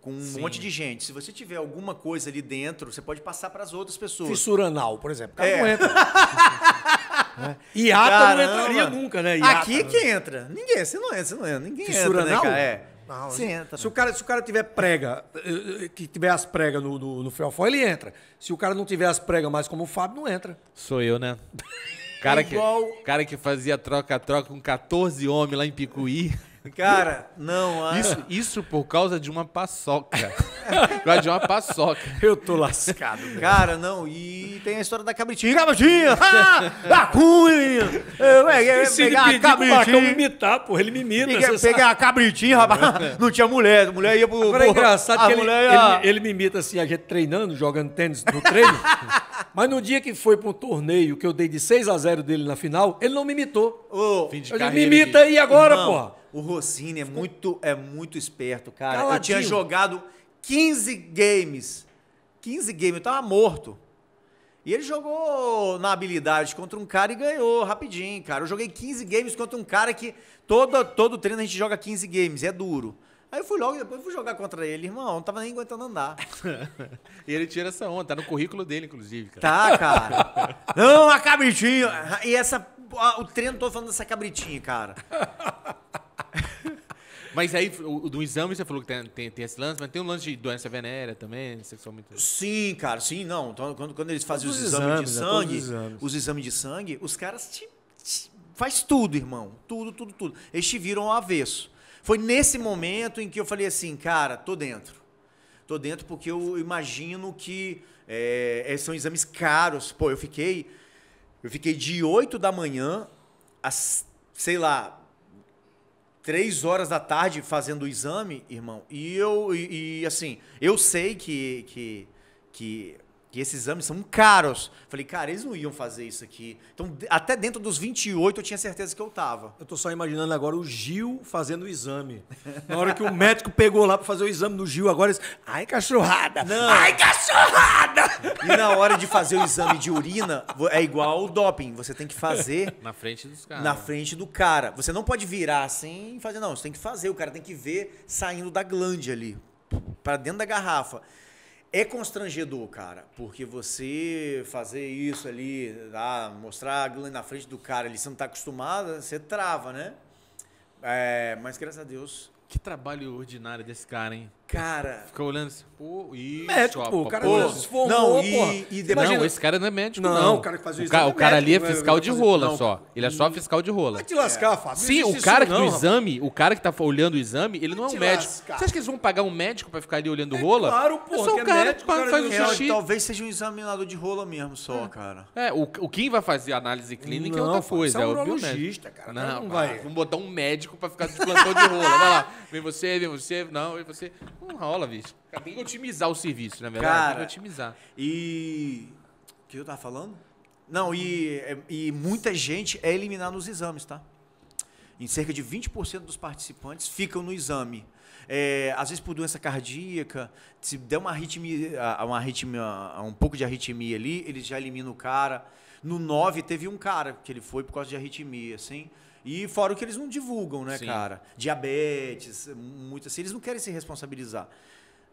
com um Sim. monte de gente. Se você tiver alguma coisa ali dentro, você pode passar para as outras pessoas. Fissura anal, por exemplo. Cara, é. não entra. né? Iata Caramba. não entraria nunca, né? Iata, Aqui que entra. Ninguém, você não entra, você não entra. Ninguém Fissura entra, né, anal? Né, é. Não, você entra. Se o, cara, se o cara tiver prega, eh, eh, que tiver as pregas no, no, no fiofó, ele entra. Se o cara não tiver as pregas mais como o Fábio, não entra. Sou eu, né? cara, é igual... que, cara que fazia troca-troca com 14 homens lá em Picuí. Cara, não há. Isso, isso por causa de uma paçoca. por causa de uma paçoca. Eu tô lascado. Cara, cara não. E tem a história da cabritinha. Cabritinha! Ah! Da cunha! se ele pedir cabritinha. Pro imitar, porra, ele me imita. Peguei, pegar a cabritinha, rapaz. Não tinha mulher. mulher ia pro. Agora é engraçado que ele, ia... ele, ele me imita assim, a gente treinando, jogando tênis no treino. Mas no dia que foi para torneio que eu dei de 6 a 0 dele na final, ele não me imitou. Oh, eu disse, me imita aí agora, Irmão, porra. O Rossini é muito, é muito esperto, cara. Caladinho. Eu tinha jogado 15 games. 15 games, eu tava morto. E ele jogou na habilidade contra um cara e ganhou rapidinho, cara. Eu joguei 15 games contra um cara que todo, todo treino a gente joga 15 games, é duro. Aí eu fui logo depois fui jogar contra ele, irmão. Não tava nem aguentando andar. e ele tira essa onda, tá no currículo dele, inclusive, cara. Tá, cara. não, a cabritinha. E essa. O treino todo falando dessa cabritinha, cara. Mas aí, o, do exame, você falou que tem, tem, tem, esse lance, mas tem um lance de doença venérea também, sexualmente. Sim, cara, sim, não. Então, quando, quando eles fazem os, os exames, exames, né? de sangue, os, exames. os exames de sangue, os caras te, te, faz tudo, irmão. Tudo, tudo, tudo. Eles te viram ao avesso. Foi nesse momento em que eu falei assim, cara, tô dentro. Tô dentro porque eu imagino que é, é são exames caros. Pô, eu fiquei. Eu fiquei de 8 da manhã às, sei lá, três horas da tarde fazendo o exame, irmão, e eu, e, e assim, eu sei que, que, que que esses exames são caros. Falei, cara, eles não iam fazer isso aqui. Então, até dentro dos 28, eu tinha certeza que eu tava. Eu tô só imaginando agora o Gil fazendo o exame. Na hora que o médico pegou lá para fazer o exame do Gil, agora eles. Ai, cachorrada! Não. Ai, cachorrada! E na hora de fazer o exame de urina, é igual ao doping. Você tem que fazer. Na frente dos caras. Na frente do cara. Você não pode virar assim e fazer, não. Você tem que fazer. O cara tem que ver saindo da glande ali, para dentro da garrafa. É constrangedor, cara, porque você fazer isso ali, ah, mostrar a glândula na frente do cara, ali, você não tá acostumado, você trava, né? É, mas graças a Deus. Que trabalho ordinário desse cara, hein? Cara. Fica olhando assim, pô, isso. Médico, pô, o cara se formou, não, e, e depois, Não, esse cara não é médico, não. Não, o cara que fazia o exame. é cara ali é né? fiscal de rola não. só. Ele é só fiscal de rola. Vai te lascar, Fábio. Sim, o cara que não, o exame, o cara que tá olhando o exame, ele não é um médico. Lascar. Você acha que eles vão pagar um médico pra ficar ali olhando é, rola? Claro, pô. É só o é cara que faz o é xixi. Talvez seja um examinador de rola mesmo só, é. cara. É, o, quem vai fazer a análise clínica é outra coisa. É o biologista cara. Não, ah, vai. Vamos botar um médico pra ficar de plantão de rola. Vai lá, vem você, vem você, não, vem você. Não rola, bicho. Tem que otimizar o serviço, na verdade. Cara, Tem que otimizar. E. O que eu tava falando? Não, e, é, e muita gente é eliminada nos exames, tá? Em cerca de 20% dos participantes ficam no exame. É, às vezes por doença cardíaca, se der uma arritmia, uma arritmia, um pouco de arritmia ali, eles já eliminam o cara. No 9 teve um cara que ele foi por causa de arritmia, assim. E fora o que eles não divulgam, né, Sim. cara? Diabetes, muito assim. Eles não querem se responsabilizar.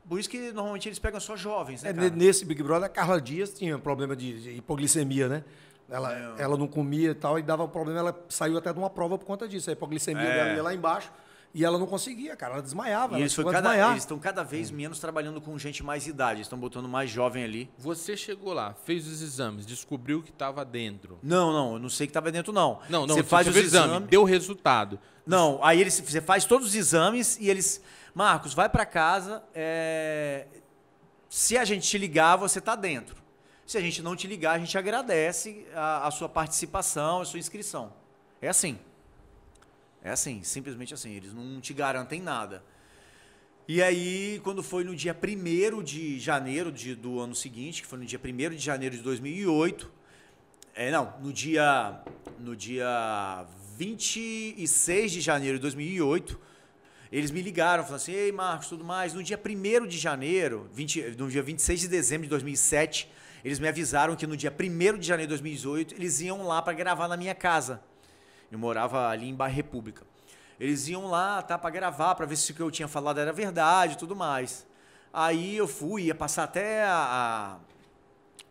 Por isso que normalmente eles pegam só jovens, né? É, nesse Big Brother, a Carla Dias tinha problema de, hipoglicemia, né? Ela não. ela não comia e tal, e dava problema. Ela saiu até de uma prova por conta disso. A hipoglicemia é. dela ia lá embaixo. E ela não conseguia, cara, ela desmaiava. E eles estão cada vez é. menos trabalhando com gente mais idade, eles estão botando mais jovem ali. Você chegou lá, fez os exames, descobriu o que estava dentro. Não, não, eu não sei o que estava dentro, não. Não, não, você, você faz os exames, exame, deu resultado. Não, aí eles, você faz todos os exames e eles. Marcos, vai para casa. É... Se a gente te ligar, você está dentro. Se a gente não te ligar, a gente agradece a, a sua participação, a sua inscrição. É assim. É assim, simplesmente assim. Eles não te garantem nada. E aí, quando foi no dia 1 de janeiro de, do ano seguinte, que foi no dia 1 de janeiro de 2008, é, não, no dia, no dia 26 de janeiro de 2008, eles me ligaram, falaram assim, ei Marcos, tudo mais. No dia 1 de janeiro, 20, no dia 26 de dezembro de 2007, eles me avisaram que no dia 1 de janeiro de 2018, eles iam lá para gravar na minha casa. Eu morava ali em Barra República. Eles iam lá, tá, para gravar, para ver se o que eu tinha falado era verdade e tudo mais. Aí eu fui, ia passar até a,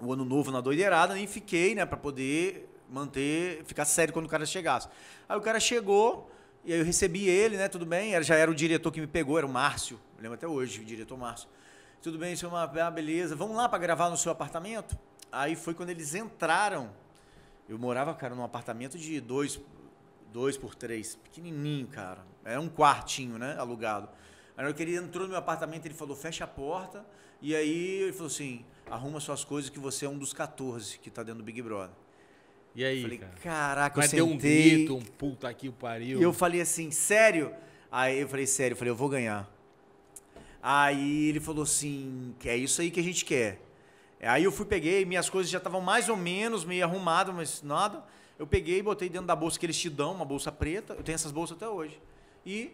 a, o ano novo na doideirada, nem fiquei, né, para poder manter, ficar sério quando o cara chegasse. Aí o cara chegou, e aí eu recebi ele, né, tudo bem, já era o diretor que me pegou, era o Márcio, eu lembro até hoje, o diretor Márcio. Tudo bem, é ah, beleza, vamos lá para gravar no seu apartamento? Aí foi quando eles entraram, eu morava, cara, num apartamento de dois, dois por três, pequenininho, cara. Era é um quartinho, né, alugado. Aí na hora ele entrou no meu apartamento, ele falou, fecha a porta. E aí ele falou assim, arruma suas coisas que você é um dos 14 que tá dentro do Big Brother. E aí, eu falei, cara? caraca, Mas eu sentei. Mas deu um grito, um puta aqui, o pariu. E eu falei assim, sério? Aí eu falei, sério, eu falei, eu vou ganhar. Aí ele falou assim, é isso aí que a gente quer. Aí eu fui, peguei, minhas coisas já estavam mais ou menos meio arrumadas, mas nada. Eu peguei e botei dentro da bolsa que eles te dão, uma bolsa preta. Eu tenho essas bolsas até hoje. E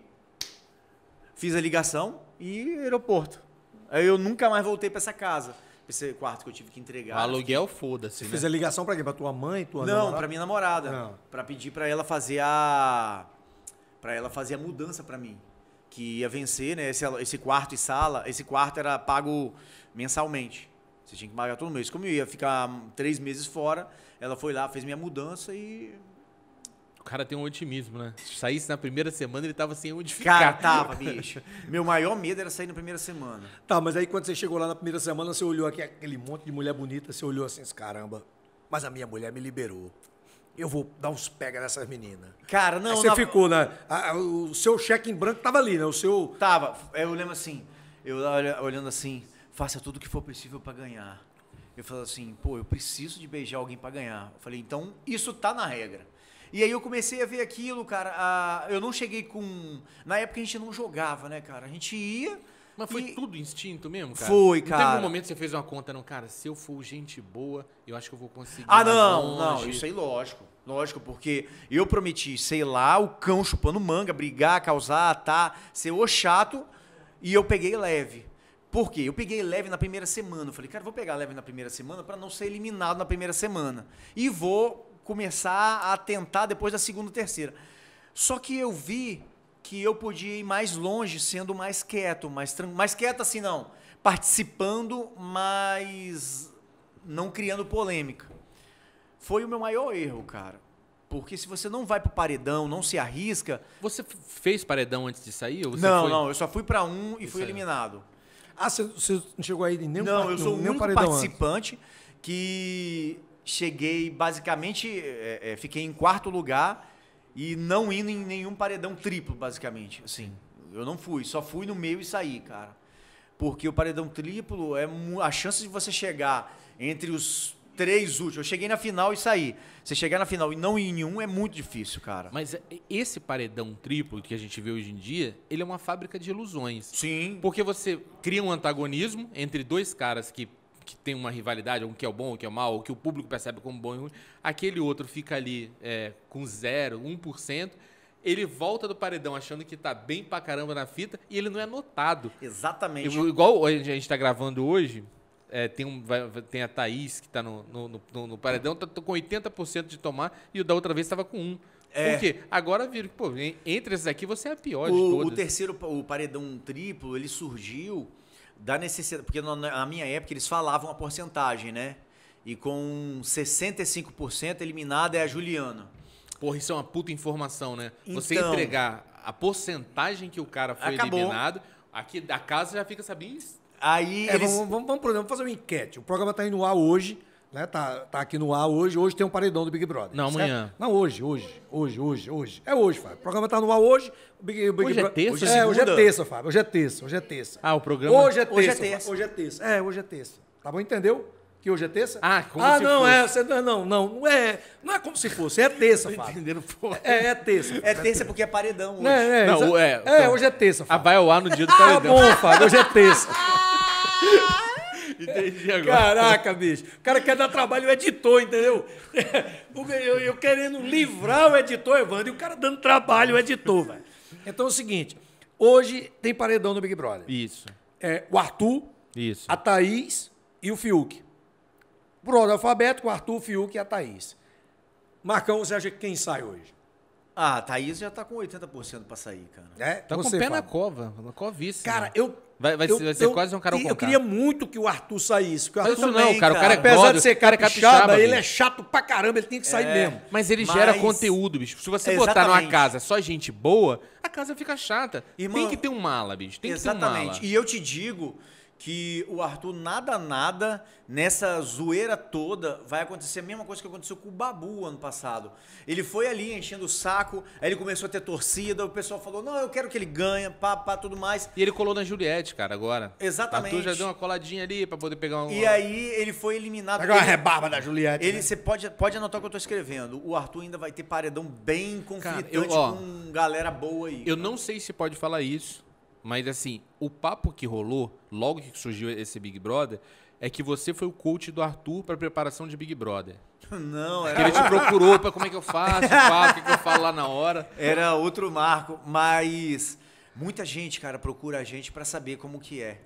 fiz a ligação e aeroporto. Aí eu nunca mais voltei para essa casa. Esse quarto que eu tive que entregar. O aluguel, foda-se. Né? Fiz a ligação para quem? Para tua mãe, tua Não, para minha namorada. Para pedir para ela fazer a para ela fazer a mudança para mim, que ia vencer, né? Esse, esse quarto e sala, esse quarto era pago mensalmente. Você tinha que pagar todo mês. Como eu ia ficar três meses fora, ela foi lá, fez minha mudança e o cara tem um otimismo, né? Se saísse na primeira semana, ele tava sem onde ficar. Cara, tava, bicho. Meu maior medo era sair na primeira semana. Tá, mas aí quando você chegou lá na primeira semana, você olhou aqui, aquele monte de mulher bonita, você olhou assim, caramba, mas a minha mulher me liberou. Eu vou dar uns pega nessas meninas. Cara, não... Aí você na... ficou, né? o seu cheque em branco tava ali, né? O seu... Tava. Eu lembro assim, eu olhando assim, faça tudo o que for possível para ganhar. Eu falei assim, pô, eu preciso de beijar alguém para ganhar. Eu falei, então isso tá na regra. E aí eu comecei a ver aquilo, cara. A... eu não cheguei com. Na época a gente não jogava, né, cara? A gente ia. Mas foi e... tudo instinto mesmo, cara? Foi, cara. Não teve um momento que você fez uma conta, não, cara, se eu for gente boa, eu acho que eu vou conseguir. Ah, não, não, isso aí lógico. Lógico, porque eu prometi, sei lá, o cão chupando manga, brigar, causar, tá, ser o chato, e eu peguei leve. Por quê? Eu peguei leve na primeira semana. Eu falei, cara, vou pegar leve na primeira semana para não ser eliminado na primeira semana. E vou começar a tentar depois da segunda, terceira. Só que eu vi que eu podia ir mais longe sendo mais quieto, mais tranquilo, mais quieto assim não, participando, mas não criando polêmica. Foi o meu maior erro, cara. Porque se você não vai pro paredão, não se arrisca. Você fez paredão antes de sair? não, foi... não, eu só fui para um e, fui eliminado. Ah, você, você não chegou aí nem Não, par, eu sou um participante antes. que cheguei, basicamente, é, é, fiquei em quarto lugar e não indo em nenhum paredão triplo, basicamente. Assim, eu não fui, só fui no meio e saí, cara. Porque o paredão triplo é a chance de você chegar entre os três últimos. Eu cheguei na final e saí. Você chegar na final e não ir em um é muito difícil, cara. Mas é, esse paredão triplo que a gente vê hoje em dia, ele é uma fábrica de ilusões. Sim. Porque você cria um antagonismo entre dois caras que que tem uma rivalidade, um que é o bom, um que é o mal, o que o público percebe como bom e ruim, aquele outro fica ali é, com zero, 1%, ele volta do paredão achando que tá bem pra caramba na fita e ele não é notado. Exatamente. igual a gente tá gravando hoje, é, tem, um, vai, tem a Thaís, que está no, no, no, no, paredão, tá com 80% de tomar, e o da outra vez estava com 1. É. Por quê? Agora viram que, pô, entre esses aqui, você é a pior o, de todas. O terceiro, o paredão triplo, ele surgiu da necessidade... Porque na minha época eles falavam a porcentagem, né? E com 65% eliminada é a Juliana. Porra, isso é uma puta informação, né? Então, você entregar a porcentagem que o cara foi acabou. eliminado... Aqui da casa já fica sabendo Aí é, eles... vamos, vamos, vamos, vamos, fazer uma enquete. O programa está indo ao hoje, né? Tá, tá aqui no ar hoje. Hoje tem um paredão do Big Brother. Não, certo? amanhã. Não, hoje, hoje, hoje, hoje, hoje. É hoje, Fábio. O programa tá no ar hoje. O Big, o Big hoje é Bro... é terça? Hoje é, hoje é terça, Fábio. Hoje é terça, hoje é terça. Ah, o programa... Hoje é terça. Hoje é terça. Hoje é terça. É, hoje é terça. Tá bom, entendeu? que hoje é terça? Ah, como ah, se não, fosse. É, não, não, não, não é, não é como se fosse, é terça, Fábio. Entenderam, porra. É, é terça. É terça porque é paredão é, hoje. Não, é, não, é, é, então, hoje é terça, ah, Fábio. Ah, vai ao ar no dia do ah, tá paredão. Tá bom, Fábio, hoje é terça. Entendi agora. Caraca, bicho. O cara quer dar trabalho ao editor, entendeu? Eu, eu querendo livrar o editor, Evandro, e o cara dando trabalho ao editor, velho. Então é o seguinte: hoje tem paredão no Big Brother. Isso. É, o Arthur, Isso. a Thaís e o Fiuk. Pro alfabeto com o Arthur, o Fiuk e a Thaís. Marcão, você acha que quem sai hoje? Ah, a Thaís já tá com 80% pra sair, cara. É? Tá com o Você, pé na cova, na covice. Cara, né? eu, Vai, vai, eu, vai ser quase um cara Eu queria muito que o Arthur saísse. Porque o Arthur não, cara. O cara é Apesar de ser cara, é capixaba, ele é chato pra caramba, ele tem que sair é, mesmo. Mas ele mas... gera conteúdo, bicho. Se você Exatamente. botar numa casa só gente boa, a casa fica chata. tem que ter um mala, bicho. Tem Exatamente. que ter um mala. E eu te digo que o Arthur nada nada nessa zoeira toda vai acontecer a mesma coisa que aconteceu com o Babu ano passado. Ele foi ali enchendo o saco, aí ele começou a ter torcida, o pessoal falou: "Não, eu quero que ele ganhe, pá, pá, tudo mais". E ele colou na Juliette, cara, agora. Exatamente. Arthur já deu uma coladinha ali para poder pegar um E aí ele foi eliminado. Agora ele... rebarba da Juliette. Ele né? você pode pode anotar o que eu tô escrevendo. O Arthur ainda vai ter paredão bem conflitante cara, eu, ó, com galera boa aí. Eu cara. não sei se pode falar isso mas assim, o papo que rolou, logo que surgiu esse Big Brother, é que você foi o coach do Arthur para preparação de Big Brother. Não, era. ele te procurou para como é que eu faço, o que, que eu falo lá na hora. Era outro marco, mas muita gente, cara, procura a gente para saber como que é.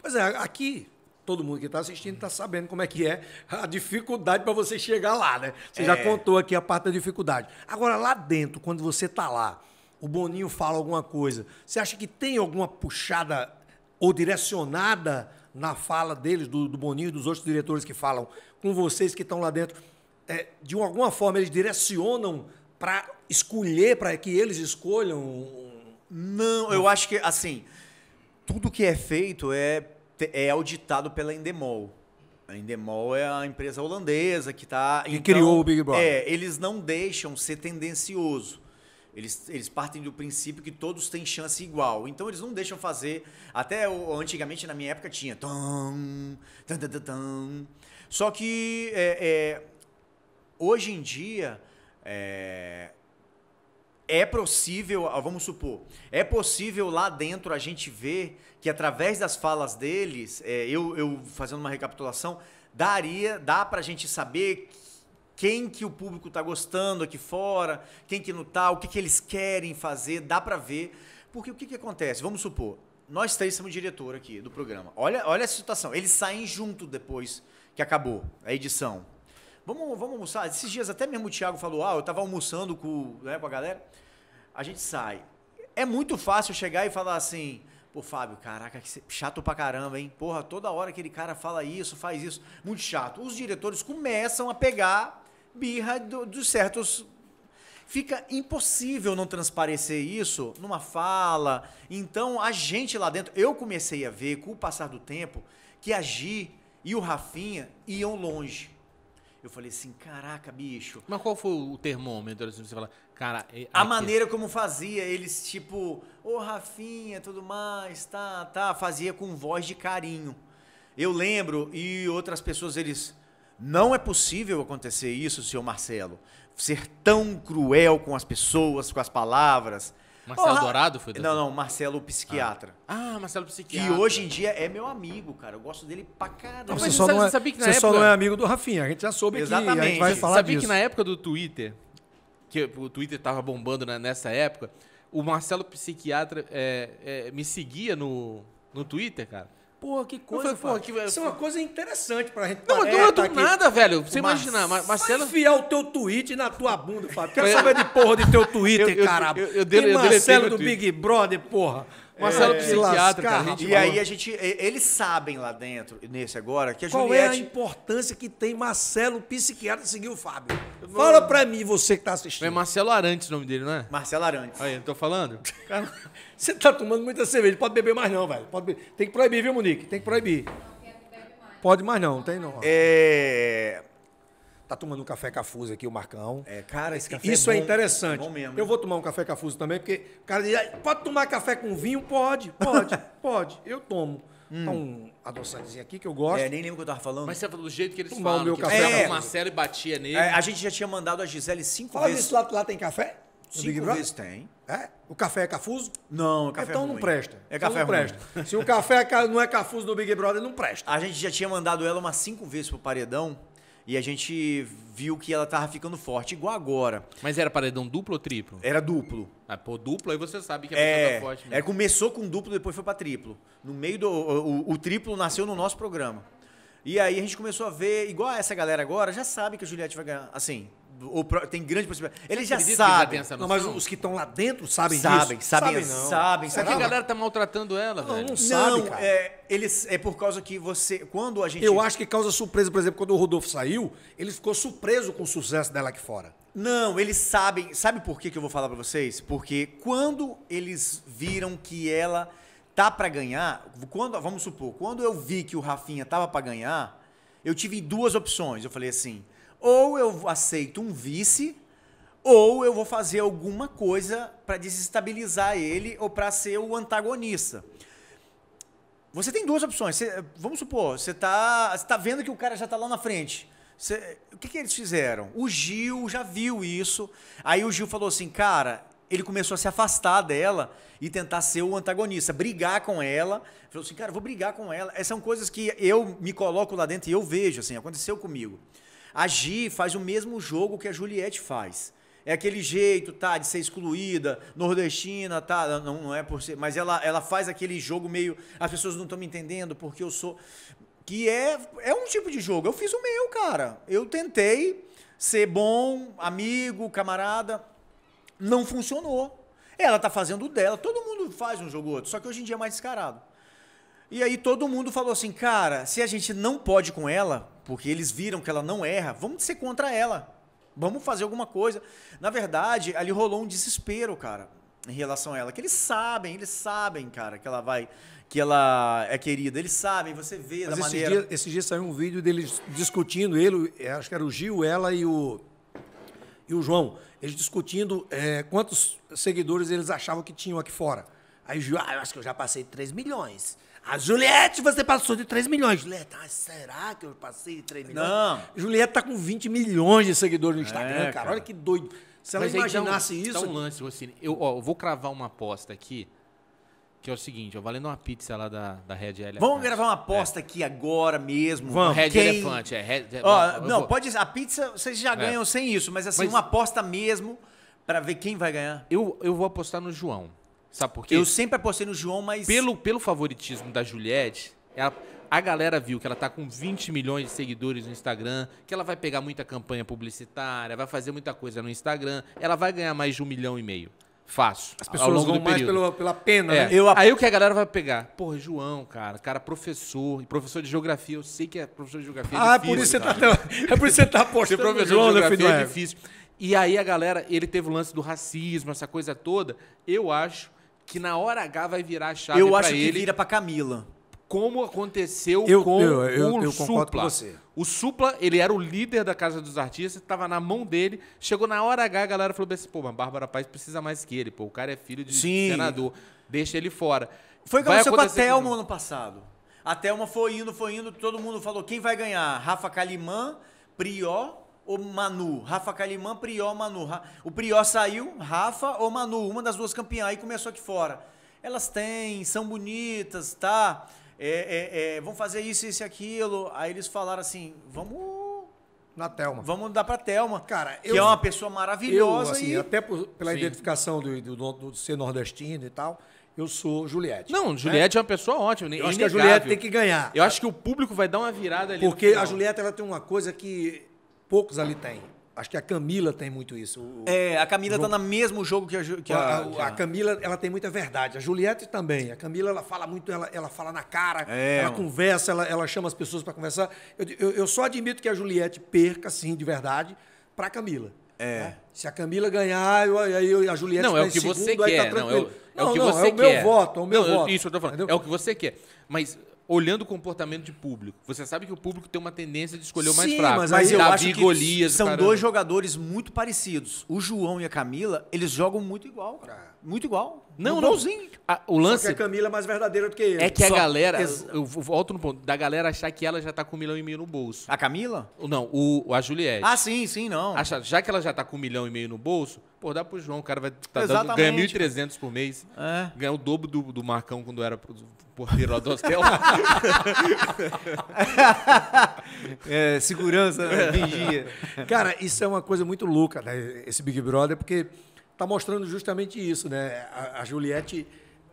Pois é, aqui todo mundo que está assistindo está sabendo como é que é a dificuldade para você chegar lá, né? Você é. já contou aqui a parte da dificuldade. Agora, lá dentro, quando você está lá, o Boninho fala alguma coisa, você acha que tem alguma puxada ou direcionada na fala deles, do, do Boninho e dos outros diretores que falam com vocês que estão lá dentro? É, de alguma forma eles direcionam para escolher, para que eles escolham? Não, eu acho que, assim, tudo que é feito é, é auditado pela Endemol. A Endemol é a empresa holandesa que está. Que então, criou o Big Brother. É, eles não deixam ser tendencioso. Eles, eles partem do princípio que todos têm chance igual. Então eles não deixam fazer. Até antigamente, na minha época, tinha. Só que é, é, hoje em dia é, é possível, ah, vamos supor, é possível lá dentro a gente ver que através das falas deles, é, eu, eu fazendo uma recapitulação, daria, dá pra gente saber que quem que o público está gostando aqui fora, quem que não está, o que, que eles querem fazer, dá para ver. Porque o que, que acontece? Vamos supor, nós três somos diretor aqui do programa. Olha, olha essa situação. Eles saem junto depois que acabou a edição. Vamos, vamos almoçar? Esses dias até mesmo o Thiago falou, ah, eu estava almoçando com, né, com a galera. A gente sai. É muito fácil chegar e falar assim, pô, Fábio, caraca, que chato pra caramba, hein? Porra, toda hora aquele cara fala isso, faz isso. Muito chato. Os diretores começam a pegar birra do, de certos. Fica impossível não transparecer isso numa fala. Então, a gente lá dentro, eu comecei a ver, com o passar do tempo, que a Gi e o Rafinha iam longe. Eu falei assim, caraca, bicho. Mas qual foi o termômetro? Assim, você fala, cara. É, a maneira como fazia, eles tipo, ô oh, Rafinha, tudo mais, tá, tá. Fazia com voz de carinho. Eu lembro, e outras pessoas, eles. Não é possível acontecer isso, senhor Marcelo. Ser tão cruel com as pessoas, com as palavras. Marcelo oh, Dourado foi? Não, não, Marcelo Psiquiatra. Ah, ah Marcelo Psiquiatra. Que hoje em dia é meu amigo, cara. Eu gosto dele pra caramba. Não, você só, não é, você época... só não é amigo do Rafinha. A gente já soube Exatamente. que a gente vai falar sabia disso. Sabia que na época do Twitter, que o Twitter tava bombando né, nessa época, o Marcelo Psiquiatra é, é, me seguia no, no Twitter, cara porra, que coisa. falei, porra, que... É, Isso é uma coisa interessante pra gente. Não, eu não é, é do tá nada, velho. Você imagina Marcelo. enfiar o teu tweet na tua bunda, Fábio. Quero saber de porra de teu Twitter, eu, eu, caralho. Eu, eu, eu, Marcelo do Big Brother, porra. Uma sala é. psiquiátrica. e falou. aí a gente. Eles sabem lá dentro, nesse agora, que a Qual é Juliette... é a importância que tem Marcelo, psiquiatra, seguir o Fábio? Fala pra mim, você que tá assistindo. É Marcelo Arantes o nome dele, não é? Marcelo Arantes. Aí, eu tô falando? Cara, você tá tomando muita cerveja, pode beber mais não, velho. Pode beber. Tem que proibir, viu, Monique? Tem que proibir. Pode mais não, tem não. É. Tá tomando um café cafuso aqui, o Marcão. É, cara, esse café é Isso é, bom, é interessante. É bom mesmo. Eu vou tomar um café cafuso também, porque o cara diz, pode tomar café com vinho? Pode, pode, pode. Eu tomo. Hum. Tá um aqui que eu gosto. É, nem lembro o que eu tava falando. Mas você falou do jeito que eles Tomar falam, o meu que café. É. o Marcelo e batia nele. É, a gente já tinha mandado a Gisele cinco Fala vezes. Fala isso, lá, lá tem café? Cinco vezes tem. É? O café é cafuso? Não, o café é Então é não presta. É então café não presta. Se o café é não é cafuso no Big Brother, não presta. A gente já tinha mandado ela umas cinco vezes pro paredão. E a gente viu que ela tava ficando forte, igual agora. Mas era paredão duplo ou triplo? Era duplo. Ah, pô, duplo, aí você sabe que a é, pessoa é, tá forte É, começou com duplo, depois foi para triplo. No meio do. O, o, o triplo nasceu no nosso programa. E aí a gente começou a ver, igual essa galera agora, já sabe que a Juliette vai ganhar. Assim, ou tem grande possibilidade. Eles já sabem. não, mas os que estão lá dentro sabem, sabem disso? Sabem, sabem. Não. Sabem, Será sabem. que a galera tá maltratando ela, não, velho? Não, sabe, cara. É, eles, é por causa que você... Quando a gente... Eu acho que causa surpresa, por exemplo, quando o Rodolfo saiu, ele ficou surpreso com o sucesso dela aqui fora. Não, eles sabem... Sabe por que, que eu vou falar para vocês? Porque quando eles viram que ela tá para ganhar... quando Vamos supor, quando eu vi que o Rafinha tava para ganhar, eu tive duas opções. Eu falei assim... Ou eu aceito um vice, ou eu vou fazer alguma coisa para desestabilizar ele ou para ser o antagonista. Você tem duas opções. Você, vamos supor, você está tá vendo que o cara já está lá na frente. Você, o que, que eles fizeram? O Gil já viu isso. Aí o Gil falou assim, cara, ele começou a se afastar dela e tentar ser o antagonista, brigar com ela. Falou assim, cara, vou brigar com ela. Essas são coisas que eu me coloco lá dentro e eu vejo, assim, aconteceu comigo. A Gi faz o mesmo jogo que a Juliette faz. É aquele jeito, tá, de ser excluída, nordestina, tá, não, não é por ser, mas ela, ela faz aquele jogo meio, as pessoas não estão me entendendo porque eu sou, que é, é um tipo de jogo. Eu fiz o meu, cara. Eu tentei ser bom, amigo, camarada, não funcionou. Ela tá fazendo o dela, todo mundo faz um jogo ou outro, só que hoje em dia é mais descarado. E aí todo mundo falou assim, cara, se a gente não pode com ela, porque eles viram que ela não erra, vamos ser contra ela. Vamos fazer alguma coisa. Na verdade, ali rolou um desespero, cara, em relação a ela. Que eles sabem, eles sabem, cara, que ela vai. Que ela é querida. Eles sabem, você vê Mas da esse maneira. Dia, esse dia saiu um vídeo deles discutindo, ele, é, acho que era o Gil, ela e o. E o João, eles discutindo é, quantos seguidores eles achavam que tinham aqui fora. Aí o Gil, ah, eu acho que eu já passei 3 milhões. A Juliette, você passou de 3 milhões. Juliette, ah, será que eu passei de 3 milhões? Não. Juliette tá com 20 milhões de seguidores no Instagram, é, cara. cara. Olha que doido. Se ela Mas imaginasse aí, dá isso. Dá um lance, Eu, ó, eu vou cravar uma aposta aqui. Que é o seguinte, eu valendo uma pizza lá da, da Red Elephant. Vamos gravar uma aposta é. aqui agora mesmo. Vamos. Red Quem... Elephant, é. Red, é, não, vou... pode A pizza vocês já é. ganham sem isso, mas assim, mas... uma aposta mesmo para ver quem vai ganhar. Eu, eu vou apostar no João. Sabe por quê? Eu sempre apostei no João, mas. Pelo, pelo favoritismo da Juliette, ela, é a galera viu que ela tá com 20 milhões de seguidores no Instagram, que ela vai pegar muita campanha publicitária, vai fazer muita coisa no Instagram, ela vai ganhar mais de um milhão e meio. Fácil. As pessoas vão mais pelo, pela pena, é. né? Eu... Aí o que a galera vai pegar? Porra, João, cara, cara, professor, professor de geografia, eu sei que é professor de geografia. É ah, é difícil, por isso você tá, é por isso você tá apostando. professor João de né, geografia é difícil. E aí a galera, ele teve o lance do racismo, essa coisa toda. Eu acho que na hora H vai virar a chave Eu acho que ele. vira pra Camila. Como aconteceu Eu- com eu- eu- o eu concordo Supla. com você. O Supla, ele era o líder da Casa dos Artistas, tava na mão dele. Chegou na hora H, a galera falou assim, pô, mas Bárbara Paz precisa mais que ele, pô, o cara é filho de Sim. senador, deixa ele fora. Foi o que aconteceu com a Thelma ano passado. A Thelma foi indo, foi indo, todo mundo falou quem vai ganhar? Rafa Kalimã, Prió ou Manu? Rafa Calimã, Prió, Manu. O Prió saiu, Rafa ou Manu, uma das duas campeãs, aí começou aqui fora. Elas têm, são bonitas, tá? É, é, é, vão fazer isso, isso e aquilo. Aí eles falaram assim, vamos na Telma. Vamos dar para Telma. Cara, eu, que é uma pessoa maravilhosa. Eu, assim, e... Até por, pela Sim. identificação do, do, do, do, ser nordestino e tal, eu sou Juliette. Não, né? Juliette né? é uma pessoa ótima. Eu acho que a Juliette tem que ganhar. Eu acho que o público vai dar uma virada ali. Porque a Juliette ela tem uma coisa que poucos ali têm. Acho que a Camila tem muito isso. O, é, a Camila está no mesmo jogo que a, que a, a, que a, a Camila, ela tem muita verdade. A Juliette também. A Camila, ela fala muito, ela, ela fala na cara, é, ela mano. conversa, ela, ela chama as pessoas para conversar. Eu, eu, eu, só admito que a Juliette perca, sim, de verdade, para a Camila. É. Né? Se a Camila ganhar, eu, aí a Juliette Não, é o tá que segundo, você tá quer. Tá não, eu, não, é o é que não, você é o meu voto, é o meu não, voto. Isso eu tô falando. Entendeu? É o que você quer. Mas olhando o comportamento de público. Você sabe que o público tem uma tendência de escolher o mais Sim, fraco. Mas, mas eu Davi acho que Golias, são caramba. dois jogadores muito parecidos. O João e a Camila, eles jogam muito igual, cara. É. Muito igual. Não, não. A, o lance Só que a Camila é mais verdadeira do que ele. É que Só a galera, ex... eu volto no ponto, da galera achar que ela já tá com um milhão e meio no bolso. A Camila? Não, o, a Juliette. Ah, sim, sim, não. Acha, já que ela já tá com um milhão e meio no bolso, pô, dá pro João, o cara vai tá dando, ganha 1.300 por mês. É. Ganha o dobro do, do Marcão quando era porteiro do hotel. é, segurança, né? vigia. Cara, isso é uma coisa muito louca, né? Esse Big Brother, porque tá mostrando justamente isso, né? A, a Juliette,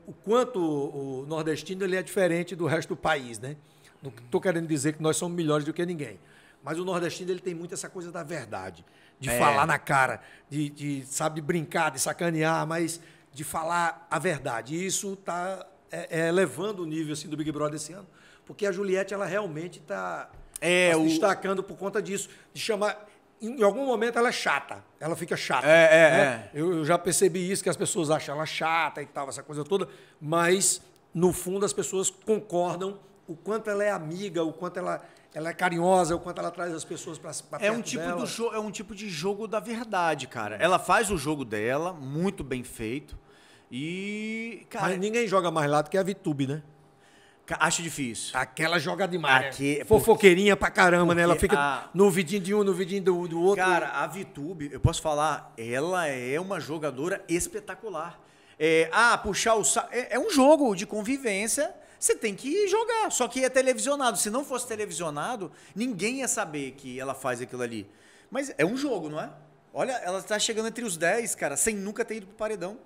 o quanto o nordestino ele é diferente do resto do país, né? Não estou querendo dizer que nós somos melhores do que ninguém. Mas o nordestino ele tem muito essa coisa da verdade, de é. falar na cara, de, de, sabe, de brincar, de sacanear, mas de falar a verdade. E isso está é, é, levando o nível assim, do Big Brother esse ano, porque a Juliette ela realmente está é, tá se destacando por conta disso, de chamar. Em algum momento ela é chata, ela fica chata. É, é, né? É. eu, eu, já percebi isso, que as pessoas acham ela chata e tal, essa coisa toda, mas no fundo as pessoas concordam o quanto ela é amiga, o quanto ela, ela é carinhosa, o quanto ela traz as pessoas para perto é um tipo dela. Do é um tipo de jogo da verdade, cara. Ela faz o jogo dela, muito bem feito e, cara. Mas ninguém joga mais lá do que a Vitube, né? Acho difícil. Aquela joga demais. Né? Aqui, né? Fofoqueirinha pra caramba, né? Ela fica a... no vidinho de um, no vidinho do, do outro. Cara, a Vitube, eu posso falar, ela é uma jogadora espetacular. É, ah, puxar o saco. É, é, um jogo de convivência. Você tem que jogar. Só que é televisionado. Se não fosse televisionado, ninguém ia saber que ela faz aquilo ali. Mas é um jogo, não é? Olha, ela tá chegando entre os 10, cara, sem nunca ter ido pro paredão.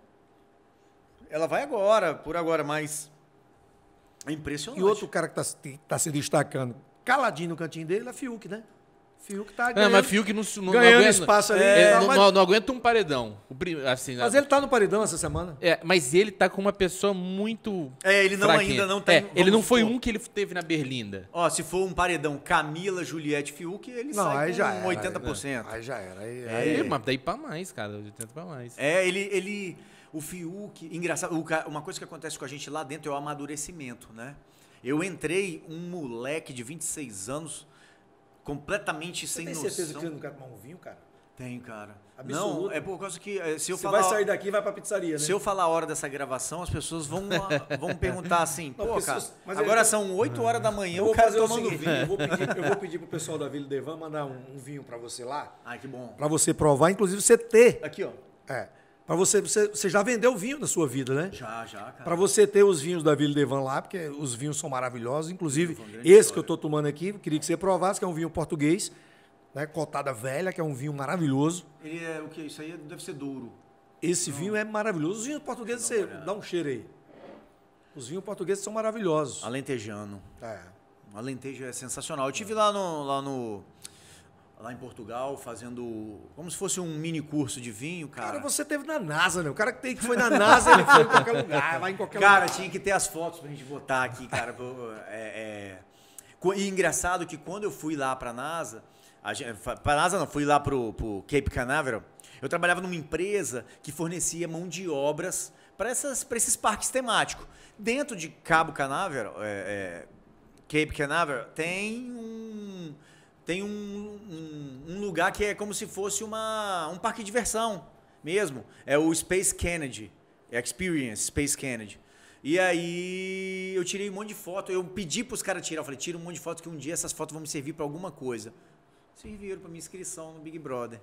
Ela vai agora, por agora, mas é impressionante. E outro cara que está tá se destacando, caladinho no cantinho dele, é Fiuk, né? Fiuk tá ganhando. Não, mas Fiuk não, não, ganhando não aguenta, espaço ali. É, não, mas... não, aguenta um paredão. Assim, mas né? ele tá no paredão essa semana. É, mas ele tá com uma pessoa muito. É, ele não fraquinha. ainda não tem. Tá é, ele não foi um que ele teve na Berlinda. Ó, se for um paredão Camila, Juliette, Fiuk, ele não, sai aí com já era, 80%. Aí, aí já era. Aí, é, aí... É, mas daí pra mais, cara. 80% pra mais. É, ele. ele o Fiuk, engraçado, uma coisa que acontece com a gente lá dentro é o amadurecimento, né? Eu entrei um moleque de 26 anos completamente Você sem tem noção. Tem certeza que você não quer tomar um vinho, cara? Tem, cara. Absoluto. Não, é por causa que eh, se eu Você falar, vai sair daqui, e vai pra pizzaria, né? Se eu falar a hora dessa gravação, as pessoas vão, ah, vão perguntar assim, não, pô, pessoas, cara, agora eu... são 8 horas da manhã, eu o cara tomando vinho. Eu vou, pedir, eu vou pedir pro pessoal da Vila Devan mandar um, um vinho para você lá. Ai, que bom. Para você provar, inclusive você ter. Aqui, ó. É. Para você, você, você já vendeu vinho na sua vida, né? Já, já, cara. Para você ter os vinhos da Vila Devan lá, porque os vinhos são maravilhosos, inclusive é esse história. que eu estou tomando aqui, queria que você provasse, que é um vinho português, né? Cotada velha, que é um vinho maravilhoso. Ele é o que isso aí deve ser douro. Esse Não. vinho é maravilhoso. Os vinhos portugueses, você dá um cheiro aí. Os vinhos portugueses são maravilhosos. Alentejano. É. Alentejo é sensacional. Eu tive é. lá no lá no lá em Portugal, fazendo como se fosse um mini curso de vinho, cara. Cara, você teve na NASA, né? O cara que, tem, que foi na NASA, ele foi em qualquer lugar, vai em qualquer cara, lugar. Cara, tinha que ter as fotos pra gente botar aqui, cara. É, é... E engraçado que quando eu fui lá pra NASA, a gente, pra NASA não, fui lá pro, pro Cape Canaveral, eu trabalhava numa empresa que fornecia mão de obras para esses parques temáticos. Dentro de Cabo Canaveral, é, é Cape Canaveral, tem um tem um, um, um, lugar que é como se fosse uma, um parque de diversão mesmo. É o Space Kennedy. Experience Space Kennedy. E aí eu tirei um monte de foto. Eu pedi para os caras tirar. Eu falei, tira um monte de foto que um dia essas fotos vão me servir para alguma coisa. Serviram para minha inscrição no Big Brother.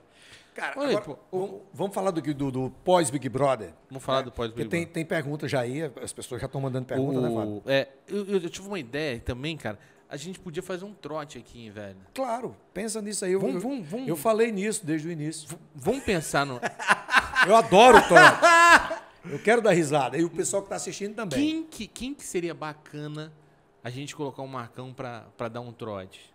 Cara, Olha, agora, pô, vamos, vamos, falar do, do, do pós-Big Brother? Vamos falar é, do pós-Big Brother. Tem, tem pergunta já aí, as pessoas já estão mandando pergunta, né, o, né, Fábio? É, eu, eu, tive uma ideia também, cara. A gente podia fazer um trote aqui, velho. Claro, pensa nisso aí. Eu, vamos, eu, eu falei nisso desde o início. vamos pensar no. eu adoro o trote. Eu quero dar risada. E o pessoal que está assistindo também. Quem que, quem que seria bacana a gente colocar um Marcão para dar um trote?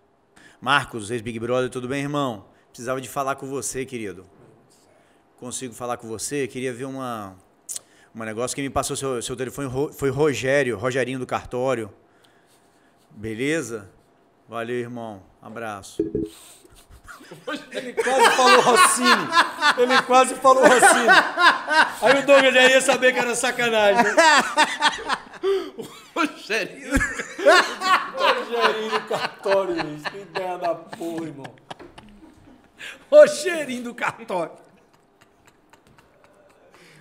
Marcos, ex-Big Brother, tudo bem, irmão? Precisava de falar com você, querido. Consigo falar com você? Queria ver uma, um negócio que me passou seu, seu telefone. Foi Rogério, Rogerinho do Cartório. Beleza? Valeu, irmão. Abraço. Ele quase falou Rocinho. Ele quase falou Rocinho. Aí o Douglas já ia saber que era sacanagem. O Rogerinho. O Rogerinho do cartório, gente. Que ideia da porra, irmão. Rogerinho do cartório.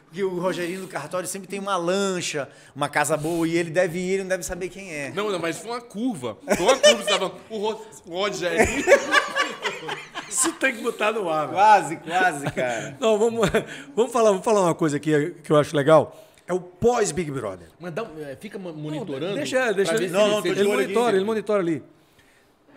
Porque o Rogerinho do Cartório sempre tem uma lancha, uma casa boa, e ele deve ir ele não deve saber quem é. Não, não, mas foi uma curva. Foi uma curva que tava. O, Ro... o Rogerinho. Isso tem que botar no ar. Quase, velho. quase, cara. Não, vamos, vamos, falar, vamos falar uma coisa aqui que eu acho legal. É o pós-Big Brother. Mas dá, é, fica monitorando. Não, deixa, deixa. Não, não, ele, ele monitora, aqui. ele monitora ali.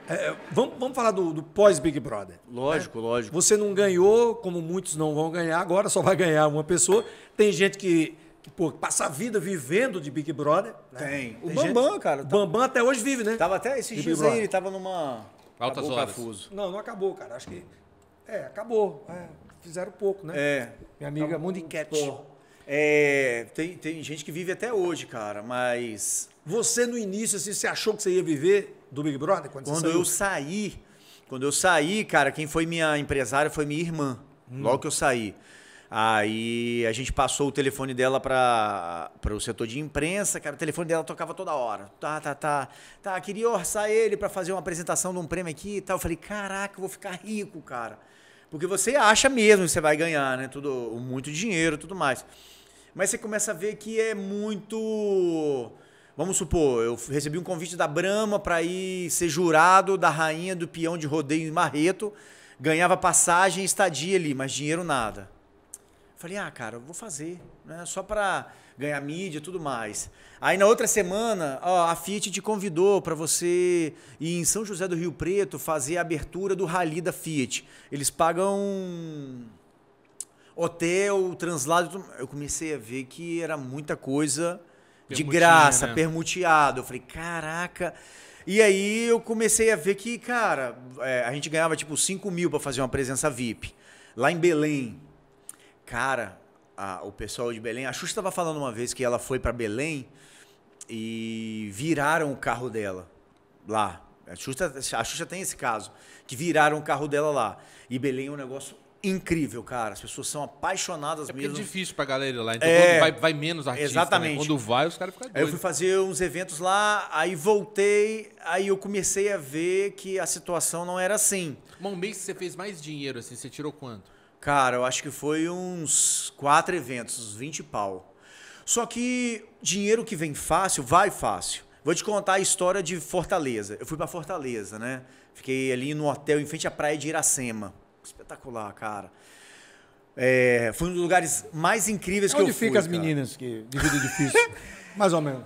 É, é, vamos, vamos falar do, do pós-Big Brother. Né? Lógico, né? lógico. Você não ganhou, como muitos não vão ganhar, agora só vai ganhar uma pessoa. Tem gente que pô, passa a vida vivendo de Big Brother. Né? Tem. O Tem Bambam, gente... cara. O tá- Bambam até hoje vive, né? Tava até esse dias aí, ele tava numa. Altas acabou horas. Cafuso. Não, não acabou, cara. Acho que. É, acabou. É, fizeram pouco, né? É. Minha amiga acabou, Mundo Enquete. É, tem, tem gente que vive até hoje, cara, mas. Você no início, assim, você achou que você ia viver do Big Brother? Quando, quando eu saí, quando eu saí, cara, quem foi minha empresária foi minha irmã. Hum. Logo que eu saí. Aí a gente passou o telefone dela para o setor de imprensa, cara. O telefone dela tocava toda hora. Tá, tá, tá. Tá, queria orçar ele para fazer uma apresentação de um prêmio aqui e tal. Eu falei, caraca, eu vou ficar rico, cara. Porque você acha mesmo que você vai ganhar, né? Tudo, muito dinheiro tudo mais. Mas você começa a ver que é muito Vamos supor, eu recebi um convite da Brahma para ir ser jurado da rainha do peão de rodeio em Marreto. Ganhava passagem e estadia ali, mas dinheiro nada. Falei, ah, cara, eu vou fazer, né? Só para ganhar mídia e tudo mais. Aí na outra semana, ó, a Fiat te convidou para você ir em São José do Rio Preto fazer a abertura do rally da Fiat. Eles pagam hotel, translado. Eu comecei a ver que era muita coisa de graça, né? permuteado. Eu falei, caraca. E aí eu comecei a ver que, cara, é, a gente ganhava tipo 5 mil para fazer uma presença VIP. Lá em Belém, cara, a, o pessoal de Belém. A Xuxa estava falando uma vez que ela foi para Belém e viraram o carro dela lá. A Xuxa, a Xuxa tem esse caso, que viraram o carro dela lá. E Belém é um negócio incrível, cara. As pessoas são apaixonadas é, é mesmo. É difícil pra galera lá. Então, é, vai, vai, menos artista. Né? Exatamente. Né? Quando vai, os caras ficam doidos. Eu fui fazer uns eventos lá, aí voltei, aí eu comecei a ver que a situação não era assim. um mês que você fez mais dinheiro, assim, você tirou quanto? Cara, eu acho que foi uns quatro eventos, uns 20 pau. Só que dinheiro que vem fácil, vai fácil. Vou te contar a história de Fortaleza. Eu fui para Fortaleza, né? Fiquei ali no hotel em frente à praia de Iracema espetacular, cara. É, foi um dos lugares mais incríveis é que eu fui. Onde fica as cara. meninas que de vida difícil? mais ou menos.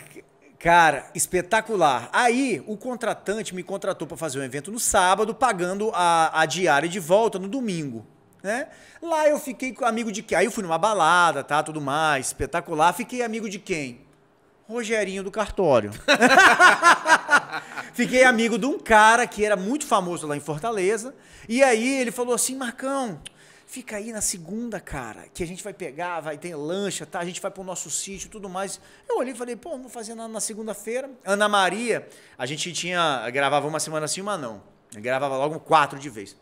Cara, espetacular. Aí o contratante me contratou para fazer um evento no sábado, pagando a, a diária de volta no domingo. Né? Lá eu fiquei amigo de quem? Aí eu fui numa balada, tá? Tudo mais, espetacular. Fiquei amigo de quem? Rogerinho do Cartório. Fiquei amigo de um cara que era muito famoso lá em Fortaleza. E aí ele falou assim: Marcão, fica aí na segunda, cara, que a gente vai pegar, vai ter lancha, tá? A gente vai pro nosso sítio tudo mais. Eu olhei e falei, pô, vamos fazer na, na segunda-feira. Ana Maria, a gente tinha. gravava uma semana assim, uma não. Eu gravava logo quatro de vez.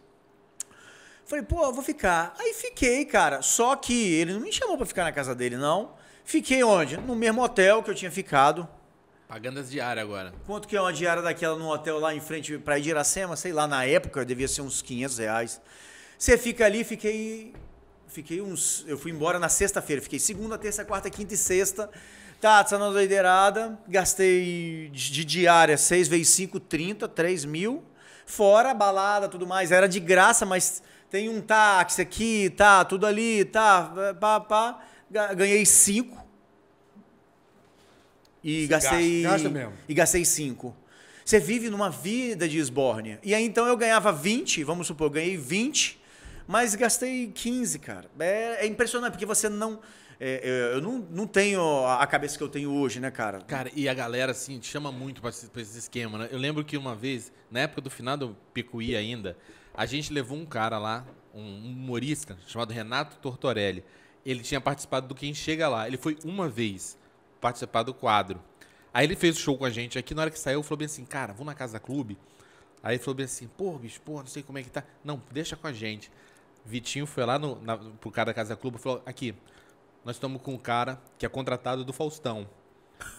Falei, pô, eu vou ficar. Aí fiquei, cara. Só que ele não me chamou para ficar na casa dele, não. Fiquei onde? No mesmo hotel que eu tinha ficado Pagando as diárias agora. Quanto que é uma diária daquela num hotel lá em frente para Iracema? Sei lá, na época devia ser uns 500 reais. Você fica ali, fiquei. Fiquei uns. Eu fui embora na sexta-feira, fiquei segunda, terça, quarta, quinta e sexta. Tá, essa tá na doideirada. Gastei de diária 6 vezes 5, 30, 3 mil. Fora balada, tudo mais. Era de graça, mas tem um táxi aqui, tá, tudo ali, tá, pá, pá. Ganhei 5 e gastei. Gasta, gasta mesmo. E gastei 5. Você vive numa vida de esbórnia. E aí então eu ganhava 20, vamos supor, eu ganhei 20, mas gastei 15, cara. É, é impressionante, porque você não. É, eu não, não tenho a cabeça que eu tenho hoje, né, cara? Cara, e a galera, assim, te chama muito para esse, esse, esquema, né? Eu lembro que uma vez, na época do finado Picuí ainda, a gente levou um cara lá, um humorista, chamado Renato Tortorelli. Ele tinha participado do Quem Chega Lá. Ele foi uma vez participar do quadro. Aí ele fez o show com a gente aqui, na hora que saiu, falou bem assim, cara, vou na casa da clube. Aí ele falou bem assim, pô, bicho, pô, não sei como é que tá. Não, deixa com a gente. Vitinho foi lá no, na, pro cara da Casa Clube e falou: aqui, nós estamos com um cara que é contratado do Faustão.